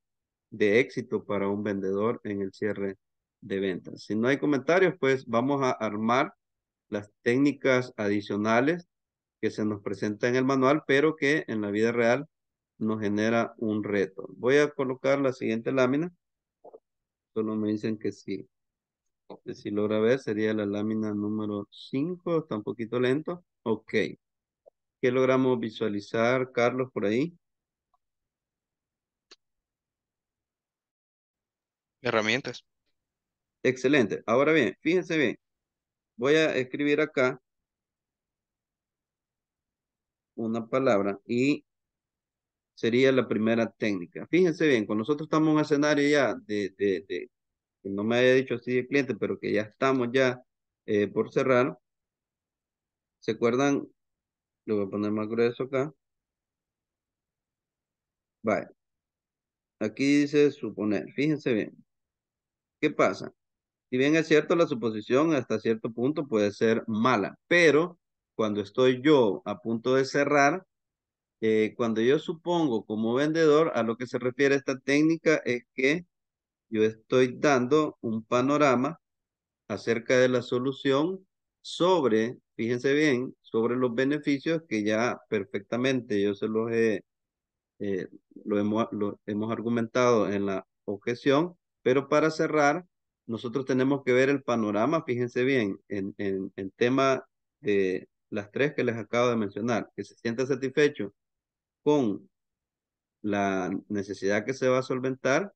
de éxito para un vendedor en el cierre de ventas. Si no hay comentarios, pues vamos a armar las técnicas adicionales que se nos presenta en el manual, pero que en la vida real nos genera un reto. Voy a colocar la siguiente lámina. Solo me dicen que sí. si logra ver, sería la lámina número 5. Está un poquito lento. Ok. ¿Qué logramos visualizar, Carlos, por ahí? Herramientas. Excelente. Ahora bien, fíjense bien. Voy a escribir acá una palabra y sería la primera técnica. Fíjense bien, cuando nosotros estamos en un escenario ya de, de, que no me haya dicho así el cliente, pero que ya estamos ya eh, por cerrar, ¿se acuerdan? Lo voy a poner más grueso acá. Vale. Aquí dice suponer, fíjense bien. ¿Qué pasa? Si bien es cierto, la suposición hasta cierto punto puede ser mala, pero cuando estoy yo a punto de cerrar, eh, cuando yo supongo como vendedor, a lo que se refiere esta técnica es que yo estoy dando un panorama acerca de la solución sobre, fíjense bien, sobre los beneficios que ya perfectamente yo se los he, eh, lo hemos, lo hemos argumentado en la objeción, pero para cerrar, nosotros tenemos que ver el panorama, fíjense bien, en, en, en tema de las tres que les acabo de mencionar, que se sienta satisfecho con la necesidad que se va a solventar,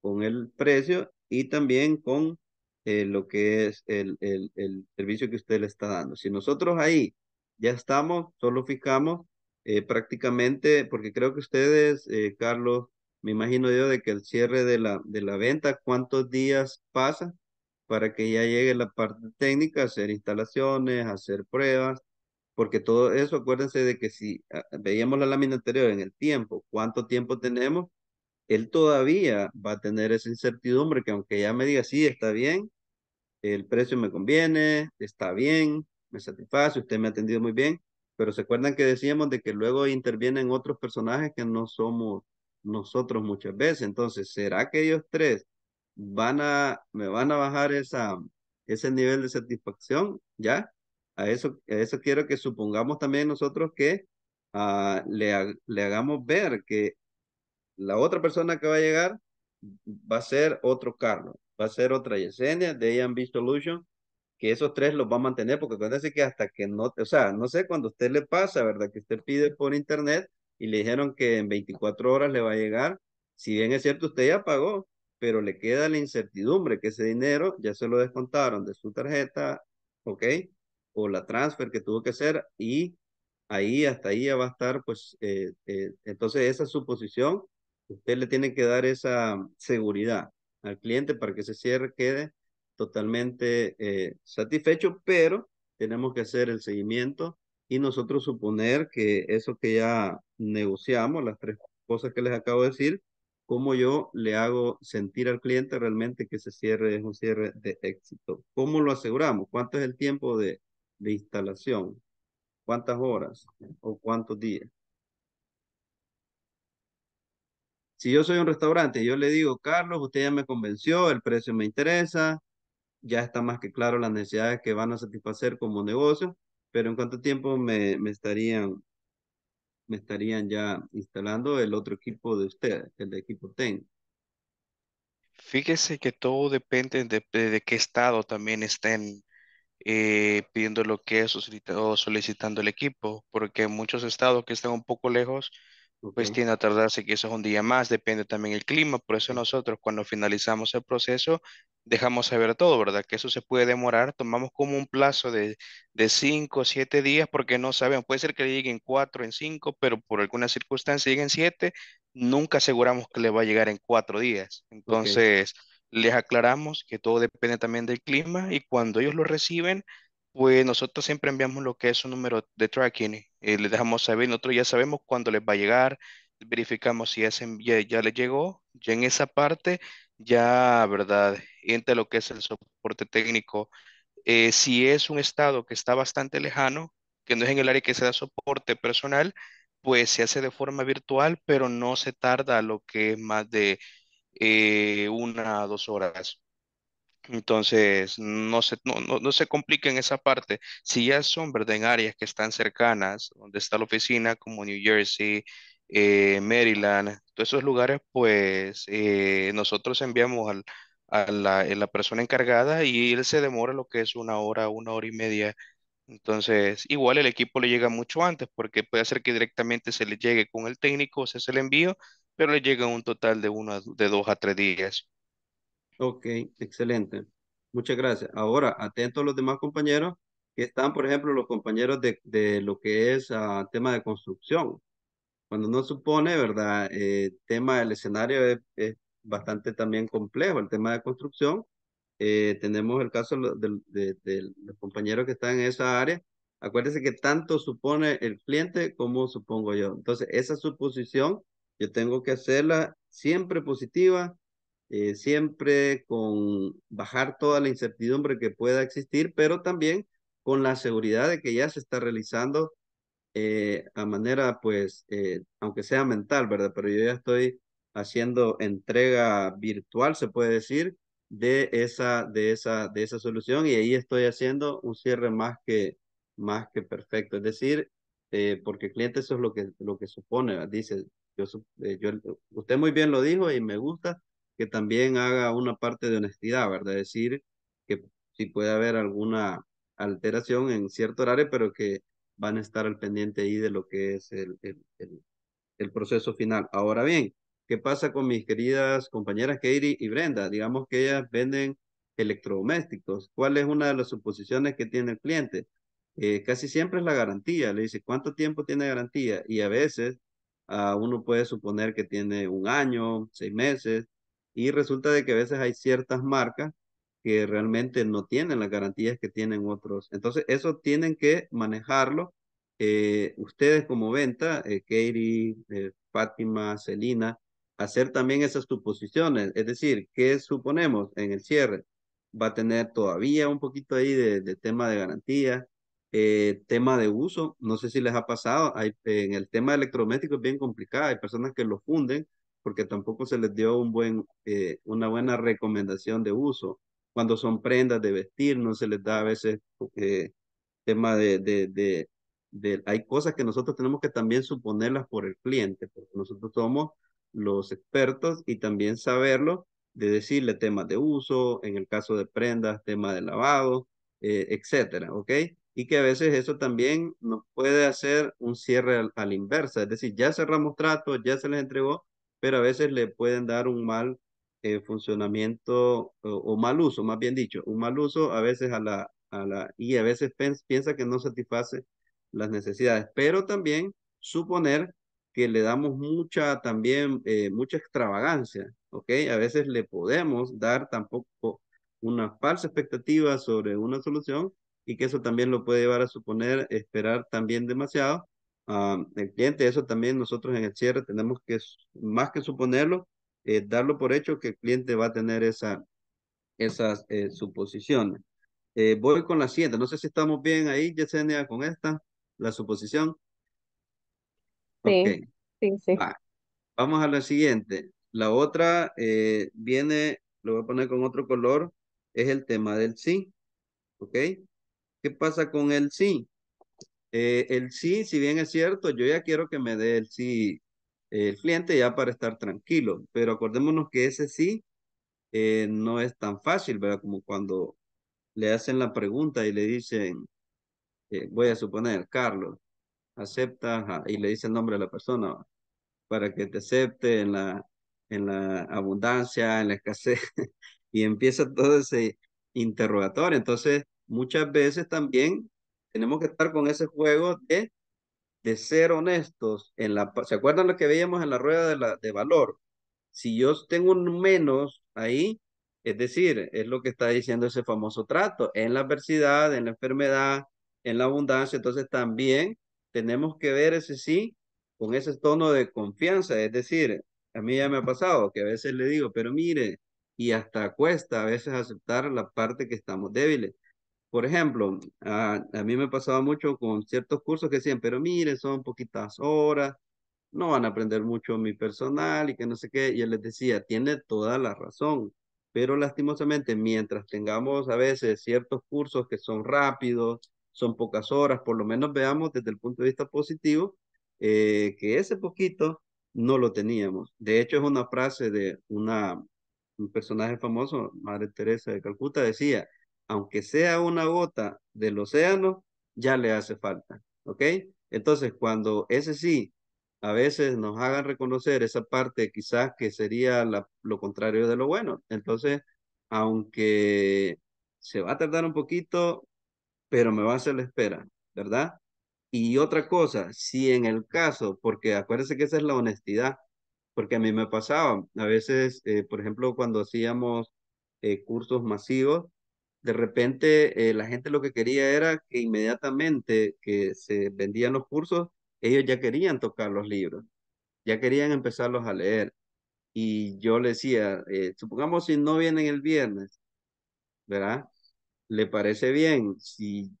con el precio y también con eh, lo que es el, el, servicio que usted le está dando. Si nosotros ahí ya estamos, solo fijamos eh, prácticamente, porque creo que ustedes, eh, Carlos, me imagino yo de que el cierre de la, de la venta, ¿cuántos días pasa para que ya llegue la parte técnica, hacer instalaciones, hacer pruebas? porque todo eso, acuérdense de que si ah, veíamos la lámina anterior en el tiempo, cuánto tiempo tenemos, él todavía va a tener esa incertidumbre que aunque ya me diga, sí, está bien, el precio me conviene, está bien, me satisface, usted me ha atendido muy bien, pero se acuerdan que decíamos de que luego intervienen otros personajes que no somos nosotros muchas veces, entonces, ¿será que ellos tres van a, me van a bajar esa, ese nivel de satisfacción? ¿Ya? a eso, eso quiero que supongamos también nosotros que ah, le, hagamos ver que la otra persona que va a llegar va a ser otro Carlos, va a ser otra Yesenia de AMB Solution, que esos tres los va a mantener, porque acuérdense que hasta que no, o sea, no sé, cuando usted le pasa, ¿verdad? Que usted pide por internet y le dijeron que en 24 horas le va a llegar, si bien es cierto, usted ya pagó, pero le queda la incertidumbre que ese dinero ya se lo descontaron de su tarjeta, ¿ok? o la transfer que tuvo que hacer y ahí hasta ahí ya va a estar, pues, eh, eh, entonces esa suposición, usted le tiene que dar esa seguridad al cliente para que ese cierre quede totalmente eh, satisfecho, pero tenemos que hacer el seguimiento y nosotros suponer que eso que ya negociamos, las tres cosas que les acabo de decir, cómo yo le hago sentir al cliente realmente que ese cierre es un cierre de éxito. ¿Cómo lo aseguramos? ¿Cuánto es el tiempo de, de instalación? ¿Cuántas horas o cuántos días? Si yo soy un restaurante, yo le digo, Carlos, usted ya me convenció, el precio me interesa, ya está más que claro las necesidades que van a satisfacer como negocio, pero ¿en cuánto tiempo me, me estarían me estarían ya instalando el otro equipo de usted, el de equipo TEN? Fíjese que todo depende de, de qué estado también estén eh, pidiendo lo que es o solicitando el equipo, porque muchos estados que están un poco lejos, pues tiende a tardarse es un día más, depende también el clima, por eso nosotros cuando finalizamos el proceso dejamos saber todo, ¿verdad? Que eso se puede demorar, tomamos como un plazo de, de cinco o siete días porque no saben puede ser que lleguen cuatro en cinco, pero por alguna circunstancia lleguen siete, nunca aseguramos que le va a llegar en cuatro días. Entonces, les aclaramos que todo depende también del clima y cuando ellos lo reciben, pues nosotros siempre enviamos lo que es un número de tracking, eh, les dejamos saber, nosotros ya sabemos cuándo les va a llegar, verificamos si ese ya, ya les llegó, ya en esa parte, ya, ¿verdad? Entra lo que es el soporte técnico. Eh, si es un estado que está bastante lejano, que no es en el área que se da soporte personal, pues se hace de forma virtual, pero no se tarda lo que es más de eh, una dos horas. Entonces, no se, no, no, se esa parte. Si ya son, ¿verdad? En áreas que están cercanas, donde está la oficina, como New Jersey, eh, Maryland, todos esos lugares, pues eh, nosotros enviamos a la, la, persona encargada y él se demora lo que es una hora, una hora y media. Entonces, igual el equipo le llega mucho antes porque puede ser que directamente se le llegue con el técnico, o sea, se le envío pero le llega un total de de dos a tres días. Ok, excelente. Muchas gracias. Ahora, a los demás compañeros que están, por ejemplo, los compañeros de, de lo que es ah, tema de construcción. Cuando no supone, ¿verdad? Eh, tema del escenario es, bastante también complejo, el tema de construcción. Eh, tenemos el caso del de los compañeros que están en esa área. Acuérdense que tanto supone el cliente como supongo yo. Entonces, esa suposición yo tengo que hacerla siempre positiva, eh, siempre con bajar toda la incertidumbre que pueda existir, pero también con la seguridad de que ya se está realizando eh, a manera, pues, eh, aunque sea mental, ¿verdad? Pero yo ya estoy haciendo entrega virtual, se puede decir, de esa, de esa, de esa solución y ahí estoy haciendo un cierre más que, más que perfecto. Es decir, porque el cliente eso es lo que, lo que supone, dice, eh, yo, usted muy bien lo dijo y me gusta que también haga una parte de honestidad, ¿verdad? Decir que si puede haber alguna alteración en cierto horario, pero que van a estar al pendiente ahí de lo que es el, el, proceso final. Ahora bien, ¿qué pasa con mis queridas compañeras Katie y Brenda? Digamos que ellas venden electrodomésticos. ¿Cuál es una de las suposiciones que tiene el cliente? Eh, casi siempre es la garantía. Le dice, ¿cuánto tiempo tiene garantía? Y a veces Ah, uno puede suponer que tiene un año, seis meses, y resulta de que a veces hay ciertas marcas que realmente no tienen las garantías que tienen otros. Entonces, eso tienen que manejarlo eh, ustedes como venta, eh, Katie, eh, Fátima, Celina, hacer también esas suposiciones. Es decir, ¿qué suponemos en el cierre? Va a tener todavía un poquito ahí de, de tema de garantía, eh, tema de uso, no sé si les ha pasado, hay, en el tema electrodoméstico es bien complicado, hay personas que lo funden porque tampoco se les dio un buen, eh, una buena recomendación de uso. Cuando son prendas de vestir, no se les da a veces eh, tema de, de, de, de, Hay cosas que nosotros tenemos que también suponerlas por el cliente, porque nosotros somos los expertos y también saberlo de decirle temas de uso, en el caso de prendas, tema de lavado, etcétera, ¿ok? y que a veces eso también nos puede hacer un cierre al, a la inversa, es decir, ya cerramos tratos, ya se les entregó, pero a veces le pueden dar un mal eh, funcionamiento o, mal uso, más bien dicho, un mal uso a veces a la, a la y a veces piensa que no satisface las necesidades, pero también suponer que le damos mucha también, eh, mucha extravagancia, ¿ok? A veces le podemos dar tampoco una falsa expectativa sobre una solución y que eso también lo puede llevar a suponer esperar también demasiado al ah, el cliente. Eso también nosotros en el cierre tenemos que, más que suponerlo, eh, darlo por hecho que el cliente va a tener esa, esas eh, suposiciones. Eh, voy con la siguiente. No sé si estamos bien ahí, Yesenia, con esta, la suposición. Sí, sí, sí. Vamos a la siguiente. La otra viene, lo voy a poner con otro color, es el tema del sí. ¿Ok? ¿Qué pasa con el sí? Eh, el sí, si bien es cierto, yo ya quiero que me dé el sí eh, el cliente ya para estar tranquilo, pero acordémonos que ese sí eh, no es tan fácil, ¿verdad? Como cuando le hacen la pregunta y le dicen, voy a suponer, Carlos, acepta, y le dice el nombre de la persona, para que te acepte en la, en la abundancia, en la escasez, [LAUGHS] y empieza todo ese interrogatorio. Entonces, muchas veces también tenemos que estar con ese juego de, de ser honestos. En la, ¿Se acuerdan lo que veíamos en la rueda de, la, de valor? Si yo tengo un menos ahí, es decir, es lo que está diciendo ese famoso trato, en la adversidad, en la enfermedad, en la abundancia, entonces también tenemos que ver ese sí con ese tono de confianza, es decir, a mí ya me ha pasado que a veces le digo, pero mire, y hasta cuesta a veces aceptar la parte que estamos débiles, por ejemplo, a, mí me pasaba mucho con ciertos cursos que decían, pero mire, son poquitas horas, no van a aprender mucho mi personal y que no sé qué. Y él les decía, tiene toda la razón, pero lastimosamente, mientras tengamos a veces ciertos cursos que son rápidos, son pocas horas, por lo menos veamos desde el punto de vista positivo eh, que ese poquito no lo teníamos. De hecho, es una frase de una, un personaje famoso, Madre Teresa de Calcuta, decía, aunque sea una gota del océano, ya le hace falta, ¿ok? Entonces, cuando ese sí, a veces nos hagan reconocer esa parte quizás que sería lo contrario de lo bueno. Entonces, aunque se va a tardar un poquito, pero me va a hacer la espera, ¿verdad? Y otra cosa, si en el caso, porque acuérdense que esa es la honestidad, porque a mí me pasaba, a veces, eh, por ejemplo, cuando hacíamos eh, cursos masivos, de repente eh, la gente lo que quería era que inmediatamente que se vendían los cursos, ellos ya querían tocar los libros, ya querían empezarlos a leer. Y yo le decía, eh, supongamos si no vienen el viernes, ¿verdad? ¿Le parece bien? Si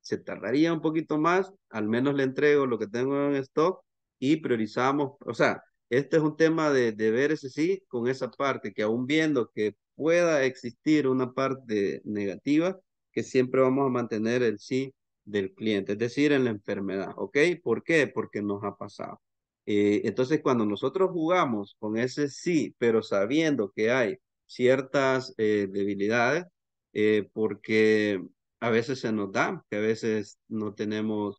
se tardaría un poquito más, al menos le entrego lo que tengo en stock y priorizamos, o sea, este es un tema de, ver ese sí con esa parte, que aún viendo que pueda existir una parte negativa, que siempre vamos a mantener el sí del cliente, es decir, en la enfermedad, ¿ok? ¿Por qué? Porque nos ha pasado. Eh, entonces, cuando nosotros jugamos con ese sí, pero sabiendo que hay ciertas eh, debilidades, eh, porque a veces se nos da, que a veces no tenemos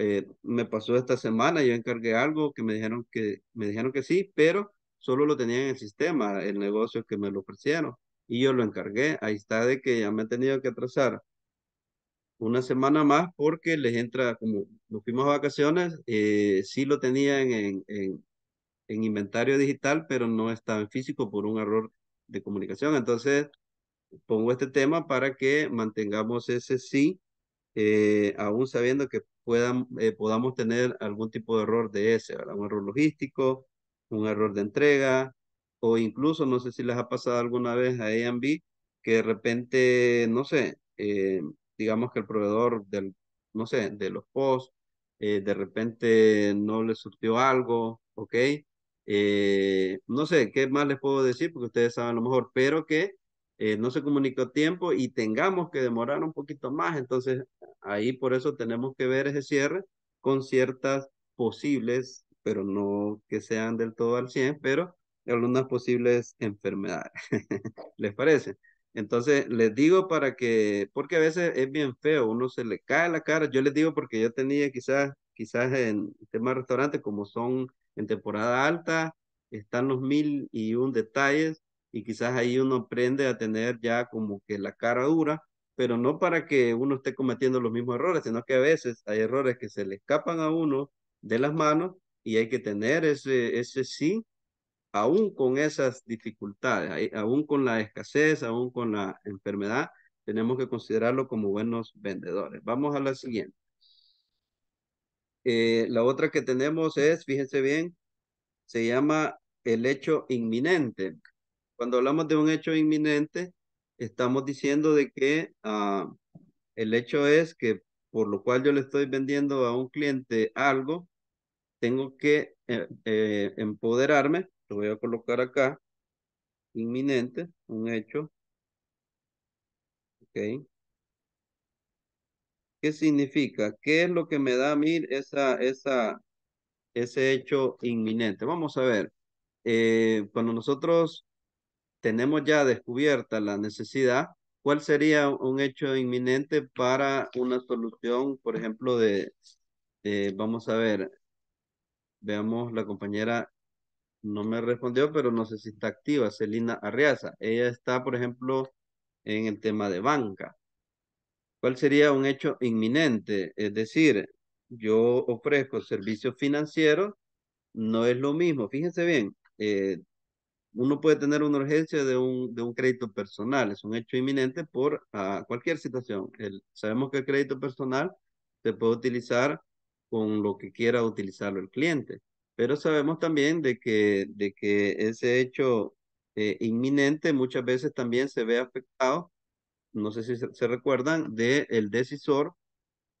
eh, me pasó esta semana, yo encargué algo que me dijeron que, me dijeron que sí, pero solo lo tenía en el sistema, el negocio que me lo ofrecieron, y yo lo encargué. Ahí está de que ya me he tenido que atrasar una semana más porque les entra, como nos fuimos a vacaciones, eh, sí lo tenían en, en, inventario digital, pero no estaba en físico por un error de comunicación. Entonces, pongo este tema para que mantengamos ese sí, eh, aún sabiendo que puedan, eh, podamos tener algún tipo de error de ese, ¿verdad? un error logístico, un error de entrega, o incluso, no sé si les ha pasado alguna vez a AMB, que de repente, no sé, eh, digamos que el proveedor del, no sé, de los posts, eh, de repente no le surtió algo, ¿ok? no sé, ¿qué más les puedo decir? Porque ustedes saben a lo mejor, pero que eh, no se comunicó a tiempo y tengamos que demorar un poquito más. Entonces, ahí por eso tenemos que ver ese cierre con ciertas posibles, pero no que sean del todo al 100, pero algunas posibles enfermedades. [LAUGHS] ¿Les parece? Entonces, les digo para que, porque a veces es bien feo, uno se le cae la cara. Yo les digo porque yo tenía quizás, quizás en temas de restaurante, como son en temporada alta, están los mil y un detalles y quizás ahí uno aprende a tener ya como que la cara dura, pero no para que uno esté cometiendo los mismos errores, sino que a veces hay errores que se le escapan a uno de las manos y hay que tener ese, ese sí, aún con esas dificultades, aún con la escasez, aún con la enfermedad, tenemos que considerarlo como buenos vendedores. Vamos a la siguiente. Eh, la otra que tenemos es, fíjense bien, se llama el hecho inminente. Cuando hablamos de un hecho inminente, estamos diciendo de que ah, el hecho es que por lo cual yo le estoy vendiendo a un cliente algo, tengo que eh, eh, empoderarme, lo voy a colocar acá, inminente, un hecho. Ok. ¿Qué significa? ¿Qué es lo que me da a mí esa, esa, ese hecho inminente? Vamos a ver. Eh, cuando nosotros tenemos ya descubierta la necesidad, ¿cuál sería un hecho inminente para una solución, por ejemplo, de, eh, vamos a ver, veamos, la compañera no me respondió, pero no sé si está activa, Celina Arriaza. Ella está, por ejemplo, en el tema de banca. ¿Cuál sería un hecho inminente? Es decir, yo ofrezco servicios financieros, no es lo mismo. Fíjense bien, eh, uno puede tener una urgencia de un, de un crédito personal, es un hecho inminente por ah, cualquier situación. El, sabemos que el crédito personal se puede utilizar con lo que quiera utilizarlo el cliente, pero sabemos también de que, de que ese hecho eh, inminente muchas veces también se ve afectado, no sé si se, recuerdan, del el decisor,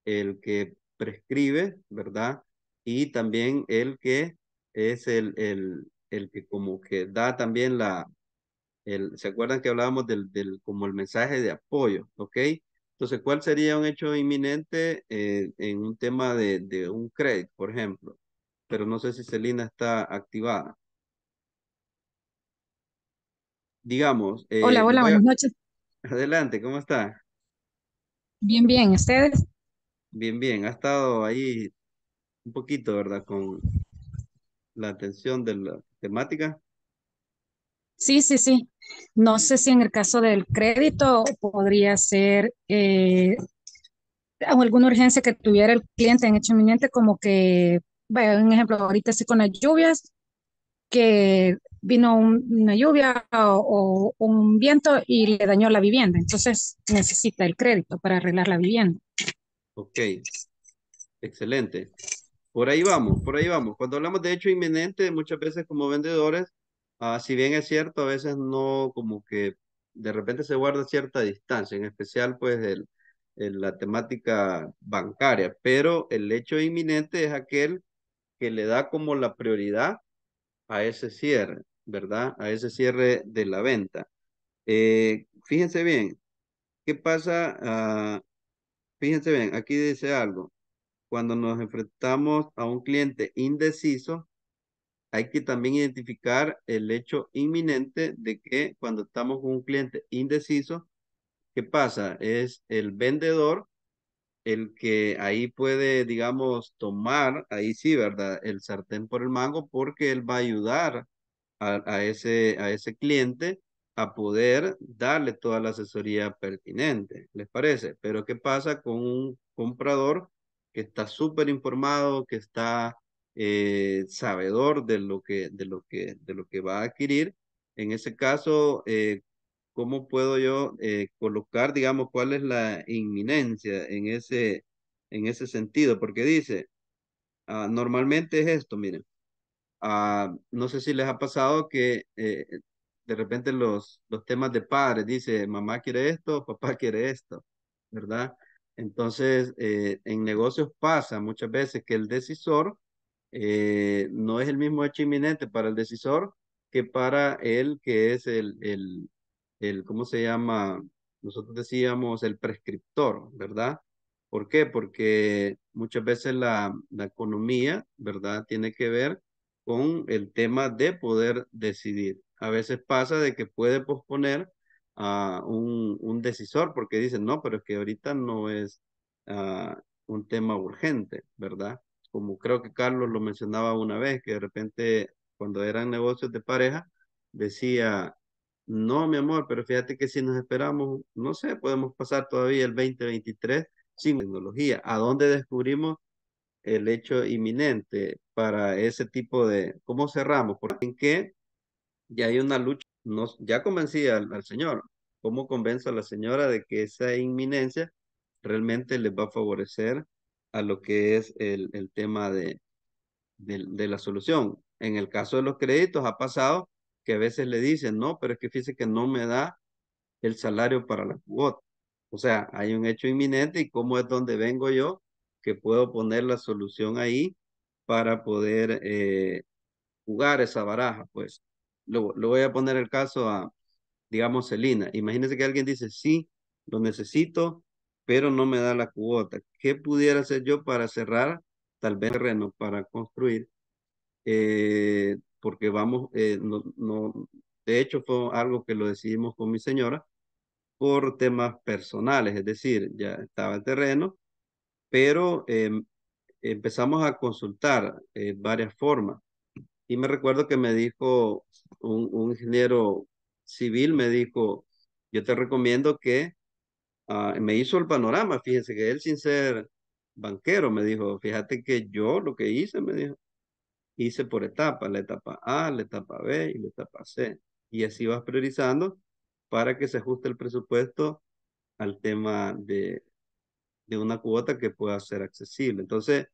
el que prescribe, ¿verdad? Y también el que es el, el, el que como que da también la, el, ¿se acuerdan que hablábamos del, del como el mensaje de apoyo? ¿Ok? Entonces, ¿cuál sería un hecho inminente eh, en un tema de, de un crédito, por ejemplo? Pero no sé si Celina está activada. Digamos. hola, eh, hola, buenas noches. [LAUGHS] Adelante, ¿cómo está? Bien, bien, ¿ustedes? Bien, bien, ha estado ahí un poquito, ¿verdad? Con la atención de temática? Sí, sí, sí. No sé si en el caso del crédito podría ser eh, alguna urgencia que tuviera el cliente en hecho inminente, como que, vaya, un ejemplo, ahorita sí con las lluvias, que vino una lluvia o, o, un viento y le dañó la vivienda. Entonces necesita el crédito para arreglar la vivienda. Ok, excelente por ahí vamos, por ahí vamos. Cuando hablamos de hecho inminente, muchas veces como vendedores, ah, si bien es cierto, a veces no como que de repente se guarda cierta distancia, en especial pues en la temática bancaria, pero el hecho inminente es aquel que le da como la prioridad a ese cierre, ¿verdad? A ese cierre de la venta. Eh, fíjense bien, ¿qué pasa? Ah, fíjense bien, aquí dice algo cuando nos enfrentamos a un cliente indeciso, hay que también identificar el hecho inminente de que cuando estamos con un cliente indeciso, ¿qué pasa? Es el vendedor el que ahí puede, digamos, tomar, ahí sí, ¿verdad? El sartén por el mango porque él va a ayudar a, ese, a ese cliente a poder darle toda la asesoría pertinente, ¿les parece? Pero ¿qué pasa con un comprador que está súper informado, que está eh, sabedor de lo, que, de, lo que, de lo que va a adquirir. En ese caso, eh, ¿cómo puedo yo eh, colocar, digamos, cuál es la inminencia en ese, en ese sentido? Porque dice, ah, normalmente es esto, miren. Ah, no sé si les ha pasado que de repente los, los temas de padres, dice, mamá quiere esto, papá [LAUGHS] quiere esto, ¿verdad? Entonces, eh, en negocios pasa muchas veces que el decisor eh, no es el mismo hecho inminente para el decisor que para él que es el, el, el, ¿cómo se llama? Nosotros decíamos el prescriptor, ¿verdad? ¿Por qué? Porque muchas veces la, la economía, ¿verdad? Tiene que ver con el tema de poder decidir. A veces pasa de que puede posponer un, decisor porque dicen, no, pero es que ahorita no es ah, un tema urgente, ¿verdad? Como creo que Carlos lo mencionaba una vez, que de repente cuando eran negocios de pareja, decía, no, mi amor, pero fíjate que si nos esperamos, no sé, podemos pasar todavía el 2023 sin tecnología. ¿A dónde descubrimos el hecho inminente para ese tipo de, cómo cerramos? Porque en qué? ya hay una lucha ya convencí al, señor. ¿Cómo convence a la señora de que esa inminencia realmente les va a favorecer a lo que es el, el tema de, la solución. En el caso de los créditos ha pasado que a veces le dicen, no, pero es que fíjese que no me da el salario para la cuota. O sea, hay un hecho inminente y cómo es donde vengo yo que puedo poner la solución ahí para poder eh, jugar esa baraja, pues lo, voy a poner el caso a, digamos, Celina. Imagínense que alguien dice, sí, lo necesito, pero no me da la cuota. ¿Qué pudiera hacer yo para cerrar tal vez terreno para construir? Eh, porque vamos, eh, no, de hecho fue algo que lo decidimos con mi señora por temas personales, es decir, ya estaba el terreno, pero em, empezamos a consultar eh, varias formas y me recuerdo que me dijo un, ingeniero civil, me dijo, yo te recomiendo que, ah, me hizo el panorama, fíjense que él sin ser banquero me dijo, fíjate que yo lo que hice, me dijo, hice por etapas, la etapa A, la etapa B y la etapa C. Y así vas priorizando para que se ajuste el presupuesto al tema de, de una cuota que pueda ser accesible. Entonces,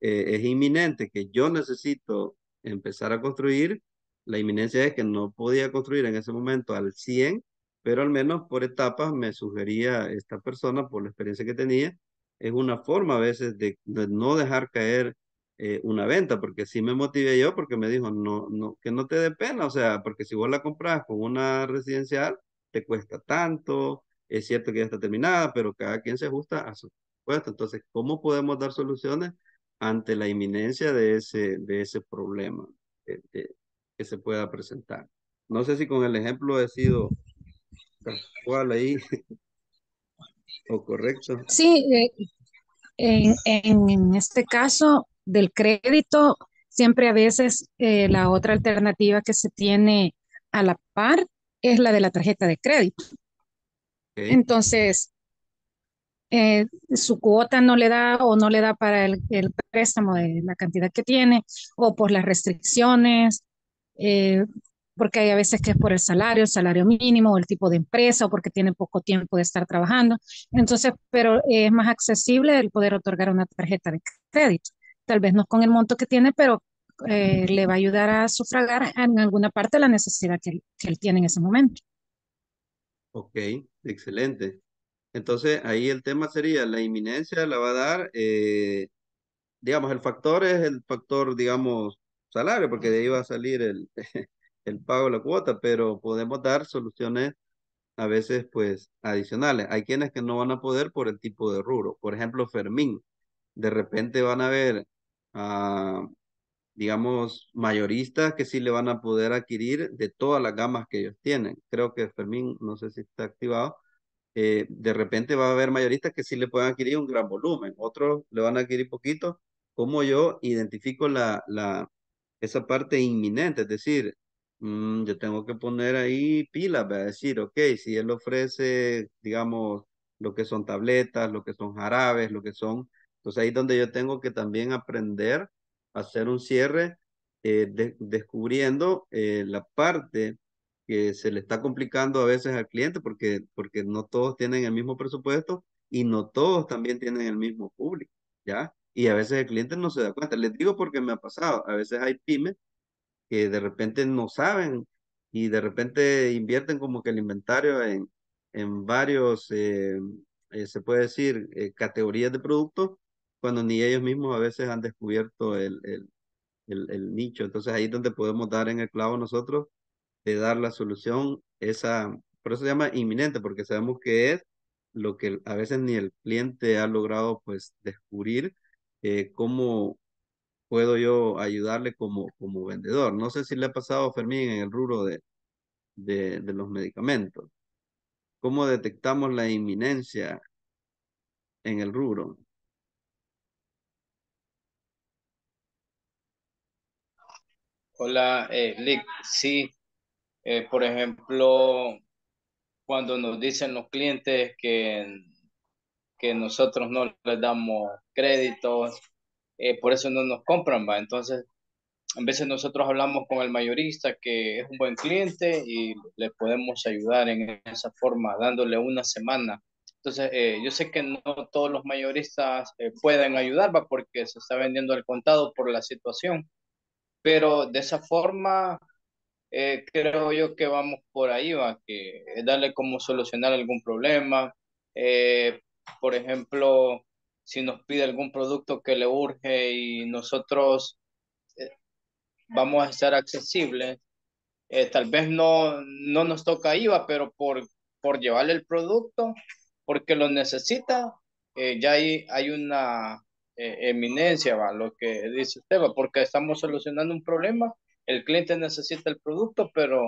eh, es inminente que yo necesito empezar a construir, la inminencia es que no podía construir en ese momento al 100, pero al menos por etapas me sugería esta persona, por la experiencia que tenía, es una forma a veces de, no dejar caer eh, una venta, porque sí me motivé yo, porque me dijo, no, no, que no te dé pena, o sea, porque si vos la compras con una residencial, te cuesta tanto, es cierto que ya está terminada, pero cada quien se ajusta a su puesto. Entonces, ¿cómo podemos dar soluciones ante la inminencia de ese, de ese problema que, se pueda presentar. No sé si con el ejemplo he sido casual ahí [LAUGHS] o correcto. Sí, eh, en, este caso del crédito, siempre a veces eh, la otra alternativa que se tiene a la par es la de la tarjeta de crédito. Entonces, eh, su cuota no le da o no le da para el, préstamo de la cantidad que tiene o por las restricciones, eh, porque hay a veces que es por el salario, el salario mínimo o el tipo de empresa o porque tiene poco tiempo de estar trabajando. Entonces, pero es más accesible el poder otorgar una tarjeta de crédito. Tal vez no con el monto que tiene, pero eh, le va a ayudar a sufragar en alguna parte la necesidad que que él tiene en ese momento. Ok, excelente. Entonces, ahí el tema sería, la inminencia la va a dar, eh, digamos, el factor es el factor, digamos, salario, porque de ahí va a salir el, [LAUGHS] el pago de la cuota, pero podemos dar soluciones a veces, pues, adicionales. Hay quienes que no van a poder por el tipo de rubro. Por ejemplo, Fermín, de repente van a ver digamos, mayoristas que sí le van a poder adquirir de todas las gamas que ellos tienen. Creo que Fermín, no sé si está activado, eh, de repente va a haber mayoristas que sí le pueden adquirir un gran volumen, otros le van a adquirir poquito. como yo identifico la, la, esa parte inminente? Es decir, mm, yo tengo que poner ahí pilas a decir, ok, si él ofrece, digamos, lo que son tabletas, lo que son jarabes, lo que son... Entonces ahí es donde yo tengo que también aprender a hacer un cierre eh, descubriendo eh, la parte que se le está complicando a veces al cliente porque, porque no todos tienen el mismo presupuesto y no todos también tienen el mismo público, ¿ya? Y a veces el cliente no se da cuenta. Les digo porque me ha pasado, a veces hay pymes que de repente no saben y de repente invierten como que el inventario en, en varios, eh, eh, se puede decir, eh, categorías de productos, cuando ni ellos mismos a veces han descubierto el, el, el, el nicho. Entonces ahí es donde podemos dar en el clavo nosotros de dar la solución, esa, por eso se llama inminente, porque sabemos que es lo que a veces ni el cliente ha logrado pues descubrir eh, cómo puedo yo ayudarle como, como vendedor. No sé si le ha pasado a Fermín en el rubro de, de, los medicamentos. ¿Cómo detectamos la inminencia en el rubro? Hola, eh, Lick. Sí, eh, por ejemplo, cuando nos dicen los clientes que, que nosotros no les damos créditos, eh, por eso no nos compran, ¿va? Entonces, a veces nosotros hablamos con el mayorista que es un buen cliente y le podemos ayudar en esa forma, dándole una semana. Entonces, eh, yo sé que no todos los mayoristas pueden ayudar, ¿va? porque se está vendiendo al contado por la situación, pero de esa forma eh, creo yo que vamos por ahí, va, que darle como solucionar algún problema. Eh, por ejemplo, si nos pide algún producto que le urge y nosotros eh, vamos a estar accesibles, tal vez no, nos toca IVA, pero por, por llevarle el producto, porque lo necesita, ya hay, hay una eminencia, va, lo que dice usted, porque estamos solucionando un problema el cliente necesita el producto, pero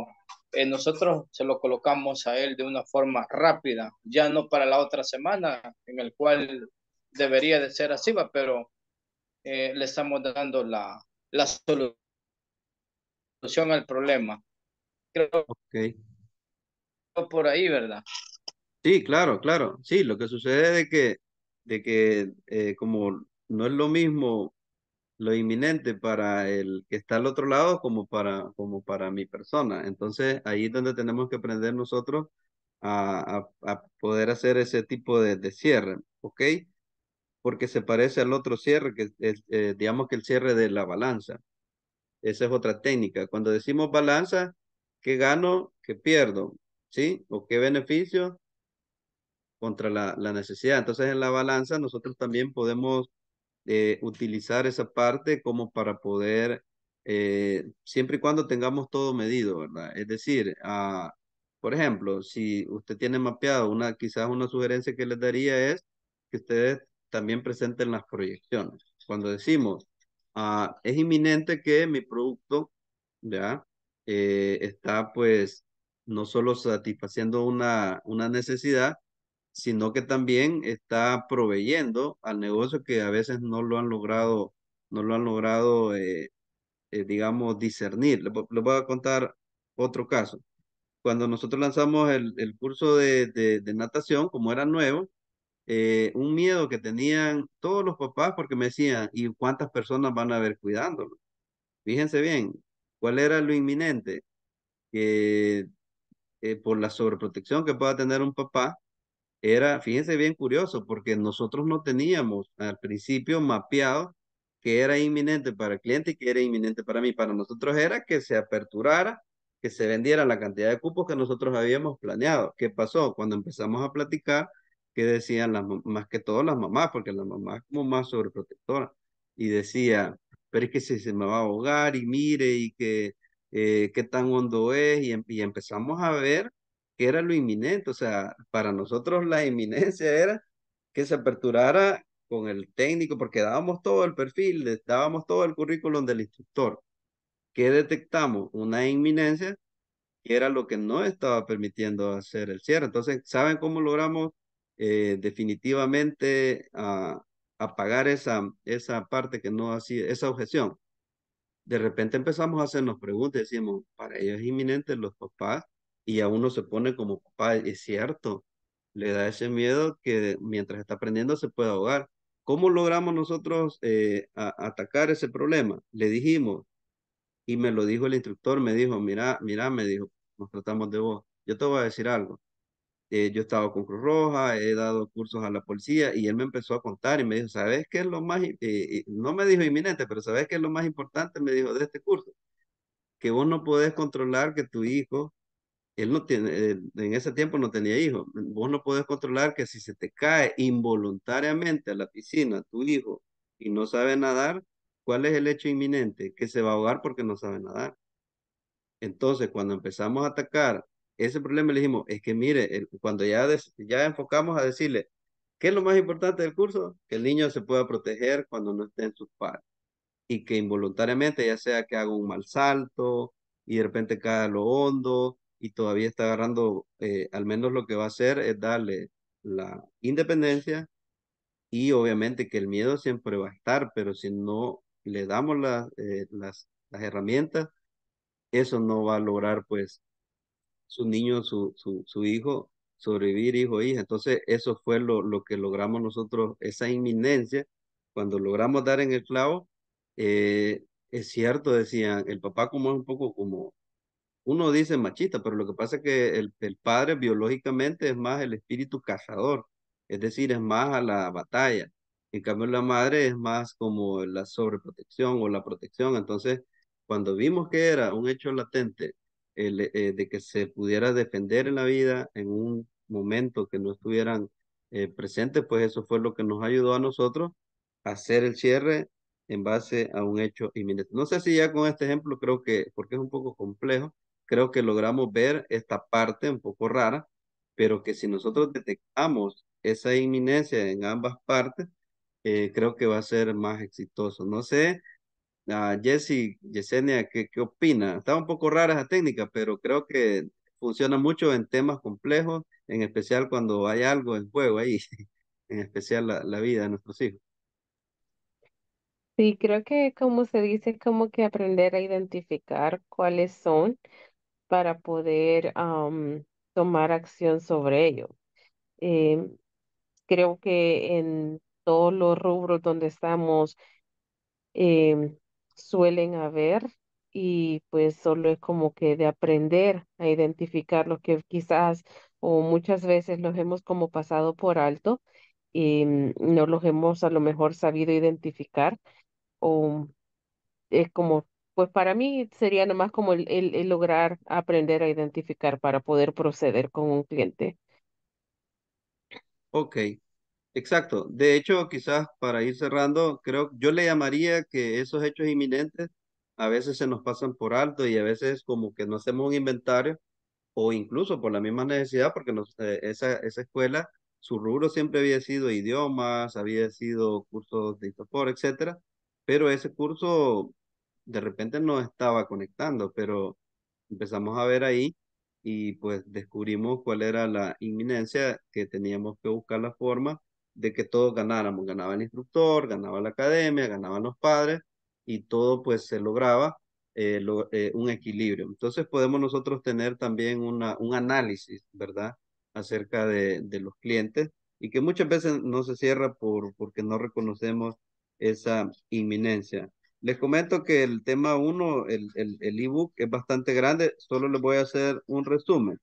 eh, nosotros se lo colocamos a él de una forma rápida, ya no para la otra semana, en el cual debería de ser así, va, pero eh, le estamos dando la, la solución al problema. Creo okay. por ahí, ¿verdad? Sí, claro, claro. Sí, lo que sucede es de que, de que eh, como no es lo mismo lo inminente para el que está al otro lado como para, como para mi persona. Entonces ahí es donde tenemos que aprender nosotros a, a, poder hacer ese tipo de, cierre, ¿ok? Porque se parece al otro cierre, que es, eh, digamos que el cierre de la balanza. Esa es otra técnica. Cuando decimos balanza, ¿qué gano? ¿Qué pierdo? ¿Sí? ¿O qué beneficio? Contra la, la necesidad. Entonces en la balanza nosotros también podemos eh, utilizar esa parte como para poder, eh, siempre y cuando tengamos todo medido, ¿verdad? Es decir, ah, por ejemplo, si usted tiene mapeado, una, quizás una sugerencia que les daría es que ustedes también presenten las proyecciones. Cuando decimos, ah, es inminente que mi producto, ¿ya? Eh, está pues no solo satisfaciendo una, una necesidad, sino que también está proveyendo al negocio que a veces no lo han logrado, no lo han logrado, eh, eh, digamos, discernir. Les, voy a contar otro caso. Cuando nosotros lanzamos el, curso de, natación, como era nuevo, eh, un miedo que tenían todos los papás porque me decían, ¿y cuántas personas van a ver cuidándolo? Fíjense bien, ¿cuál era lo inminente? Que por la sobreprotección que pueda tener un papá, era, fíjense bien curioso, porque nosotros no teníamos al principio mapeado que era inminente para el cliente y que era inminente para mí. Para nosotros era que se aperturara, que se vendiera la cantidad de cupos que nosotros habíamos planeado. ¿Qué pasó? Cuando empezamos a platicar, que decían las, más que todas las mamás, porque las mamás como más sobreprotectoras, y decía, pero es que si se me va a ahogar y mire y que eh, qué tan hondo es, y em-, empezamos a ver que era lo inminente, o sea, para nosotros la inminencia era que se aperturara con el técnico, porque dábamos todo el perfil, dábamos todo el currículum del instructor. que detectamos? Una inminencia que era lo que no estaba permitiendo hacer el cierre. Entonces, ¿saben cómo logramos eh, definitivamente ah, apagar esa, esa parte que no hacía, esa objeción? De repente empezamos a hacernos preguntas, decimos, para ellos es inminente los papás y a uno se pone como papá, es cierto, le da ese miedo que mientras está aprendiendo se puede ahogar. ¿Cómo logramos nosotros eh, atacar ese problema? Le dijimos, y me lo dijo el instructor, me dijo, mira, mira, me dijo, nos tratamos de vos, yo te voy a decir algo. Eh, yo estaba con Cruz Roja, he dado cursos a la policía y él me empezó a contar y me dijo, ¿sabes qué es lo más, eh, no me dijo inminente, pero ¿sabes qué es lo más importante? Me dijo de este curso, que vos no podés controlar que tu hijo él no tiene, eh, en ese tiempo no tenía hijos. Vos no podés controlar que si se te cae involuntariamente a la piscina tu hijo y no sabe nadar, ¿cuál es el hecho inminente? Que se va a ahogar porque no sabe nadar. Entonces, cuando empezamos a atacar ese problema, le dijimos, es que mire, cuando ya, ya enfocamos a decirle, ¿qué es lo más importante del curso? Que el niño se pueda proteger cuando no esté en sus padres. Y que involuntariamente, ya sea que haga un mal salto y de repente caiga lo hondo, y todavía está agarrando, eh, al menos lo que va a hacer es darle la independencia y obviamente que el miedo siempre va a estar, pero si no le damos eh, las, las herramientas, eso no va a lograr pues su niño, su, su, su hijo sobrevivir, hijo o hija. Entonces eso fue lo, lo que logramos nosotros, esa inminencia, cuando logramos dar en el clavo, eh, es cierto, decían, el papá como es un poco como uno dice machista, pero lo que pasa es que el, el padre biológicamente es más el espíritu cazador, es decir, es más a la batalla. En cambio, la madre es más como la sobreprotección o la protección. Entonces, cuando vimos que era un hecho latente eh, de que se pudiera defender en la vida en un momento que no estuvieran eh, presentes, pues eso fue lo que nos ayudó a nosotros a hacer el cierre en base a un hecho inminente. No sé si ya con este ejemplo creo que, porque es un poco complejo, creo que logramos ver esta parte un poco rara, pero que si nosotros detectamos esa inminencia en ambas partes, eh, creo que va a ser más exitoso. No sé, ah, Jesse, Yesenia, ¿qué, ¿qué opina? Está un poco rara esa técnica, pero creo que funciona mucho en temas complejos, en especial cuando hay algo en juego ahí, [LAUGHS] en especial la, la vida de nuestros hijos. Sí, creo que como se dice, como que aprender a identificar cuáles son para poder tomar acción sobre ello. Em, creo que en todos los rubros donde estamos em, suelen haber y pues solo es como que de aprender a identificar lo que quizás o muchas veces los hemos como pasado por alto y em, no los hemos a lo mejor sabido identificar o es como pues para mí sería nomás como el, el, lograr aprender a identificar para poder proceder con un cliente. Ok, exacto. De hecho, quizás para ir cerrando, creo, yo le llamaría que esos hechos inminentes a veces se nos pasan por alto y a veces como que no hacemos un inventario o incluso por la misma necesidad, porque eh, esa, esa escuela, su rubro siempre había sido idiomas, había sido cursos de historia, etcétera, pero ese curso de repente no estaba conectando, pero empezamos a ver ahí y pues descubrimos cuál era la inminencia, que teníamos que buscar la forma de que todos ganáramos. Ganaba el instructor, ganaba la academia, ganaban los padres y todo pues se lograba eh, eh, un equilibrio. Entonces podemos nosotros tener también una, un análisis, ¿verdad? Acerca de, los clientes y que muchas veces no se cierra por, porque no reconocemos esa inminencia. Les comento que el tema 1, el ebook, el, el es bastante grande. Solo les voy a hacer un resumen.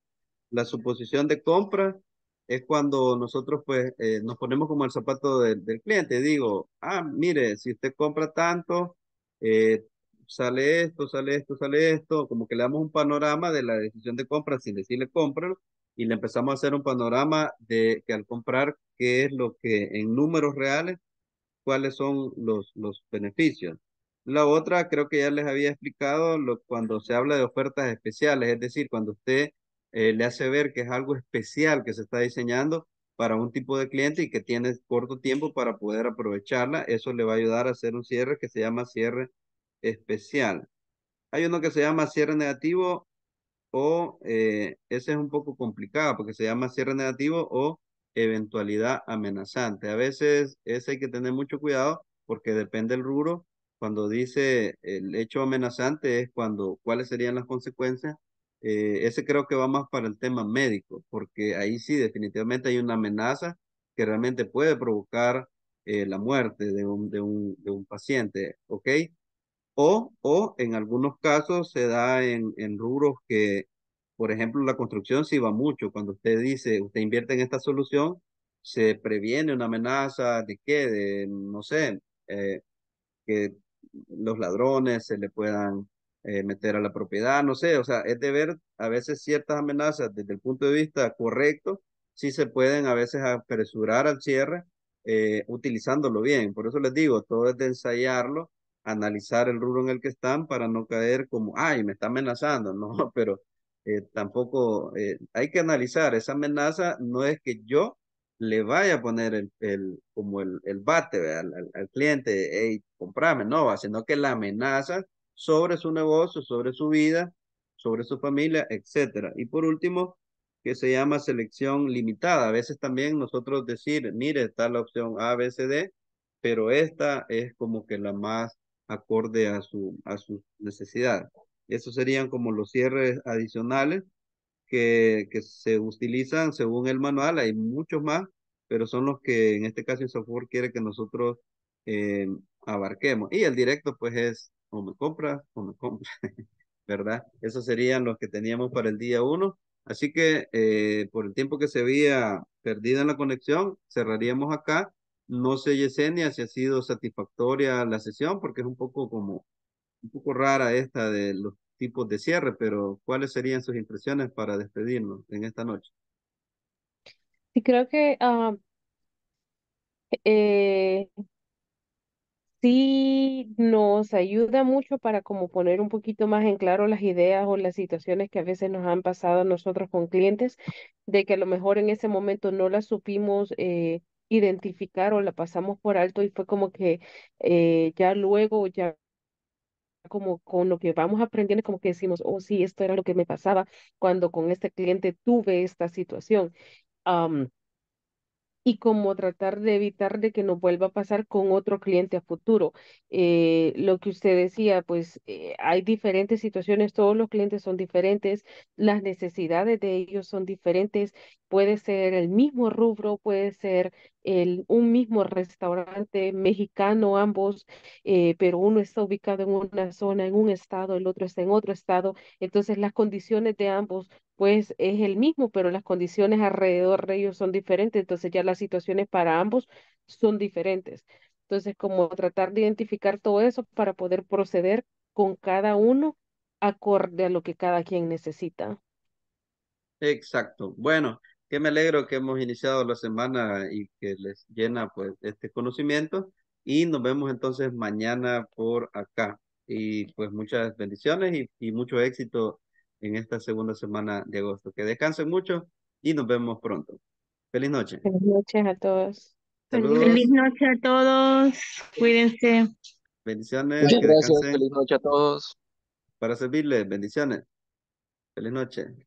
La suposición de compra es cuando nosotros pues eh, nos ponemos como el zapato del cliente. Digo, ah, mire, si usted compra tanto, eh, sale esto, sale esto, sale esto. Como que le damos un panorama de la decisión de compra, sin decirle compra, y le empezamos a hacer un panorama de que al comprar, qué es lo que en números reales, cuáles son los, los beneficios. La otra, creo que ya les había explicado lo, cuando se habla de ofertas especiales, es decir, cuando usted eh, le hace ver que es algo especial que se está diseñando para un tipo de cliente y que tiene corto tiempo para poder aprovecharla, eso le va a ayudar a hacer un cierre que se llama cierre especial. Hay uno que se llama cierre negativo o eh, ese es un poco complicado porque se llama cierre negativo o eventualidad amenazante. A veces ese hay que tener mucho cuidado porque depende del rubro cuando dice el hecho amenazante es cuando cuáles serían las consecuencias. Eh, ese creo que va más para el tema médico, porque ahí sí definitivamente hay una amenaza que realmente puede provocar eh, la muerte de un, de, un, de un paciente, ¿ok? O, o en algunos casos se da en, en rubros que, por ejemplo, la construcción sí va mucho. Cuando usted dice, usted invierte en esta solución, se previene una amenaza de qué, de, no sé, eh, que los ladrones se le puedan eh, meter a la propiedad, no sé, o sea, es de ver a veces ciertas amenazas desde el punto de vista correcto, si se pueden a veces apresurar al cierre eh, utilizándolo bien. Por eso les digo, todo es de ensayarlo, analizar el rubro en el que están para no caer como, ay, me está amenazando, [LAUGHS] no, pero eh, tampoco eh, hay que analizar, esa amenaza no es que yo le vaya a poner el, como el, el bate al, al, cliente, hey, comprame, no, sino que la amenaza sobre su negocio, sobre su vida, sobre su familia, etcétera. Y por último, que se llama selección limitada. A veces también nosotros decir, mire, está la opción A, B, C, D, pero esta es como que la más acorde a su, a su necesidad. Esos serían como los cierres adicionales que, se utilizan según el manual, hay muchos más, pero son los que en este caso el software quiere que nosotros eh, abarquemos. Y el directo pues es o me compra, o me compra [LAUGHS] ¿verdad? Esos serían los que teníamos para el día uno. Así que eh, por el tiempo que se había perdido en la conexión, cerraríamos acá. No sé, Yesenia, si ha sido satisfactoria la sesión, porque es un poco como, un poco rara esta de los tipos de cierre, pero ¿cuáles serían sus impresiones para despedirnos en esta noche? Sí, creo que ah, eh, sí nos ayuda mucho para como poner un poquito más en claro las ideas o las situaciones que a veces nos han pasado nosotros con clientes, de que a lo mejor en ese momento no las supimos eh, identificar o la pasamos por alto y fue como que eh, ya luego ya como con lo que vamos aprendiendo, como que decimos, oh, sí, esto era lo que me pasaba cuando con este cliente tuve esta situación. y como tratar de evitar de que nos vuelva a pasar con otro cliente a futuro. Eh, lo que usted decía, pues eh, hay diferentes situaciones, todos los clientes son diferentes, las necesidades de ellos son diferentes, puede ser el mismo rubro, puede ser un mismo restaurante mexicano, ambos, eh, pero uno está ubicado en una zona, en un estado, el otro está en otro estado. Entonces las condiciones de ambos, pues es el mismo, pero las condiciones alrededor de ellos son diferentes. Entonces ya las situaciones para ambos son diferentes. Entonces, como tratar de identificar todo eso para poder proceder con cada uno acorde a lo que cada quien necesita. Exacto. Bueno, que me alegro que hemos iniciado la semana y que les llena pues este conocimiento y nos vemos entonces mañana por acá y pues muchas bendiciones y, mucho éxito en esta segunda semana de agosto. Que descansen mucho y nos vemos pronto. Feliz noche. Feliz noche a todos. Feliz noche a todos. Cuídense. Bendiciones. Muchas gracias. Feliz noche a todos. Para servirles. Bendiciones. Feliz noche.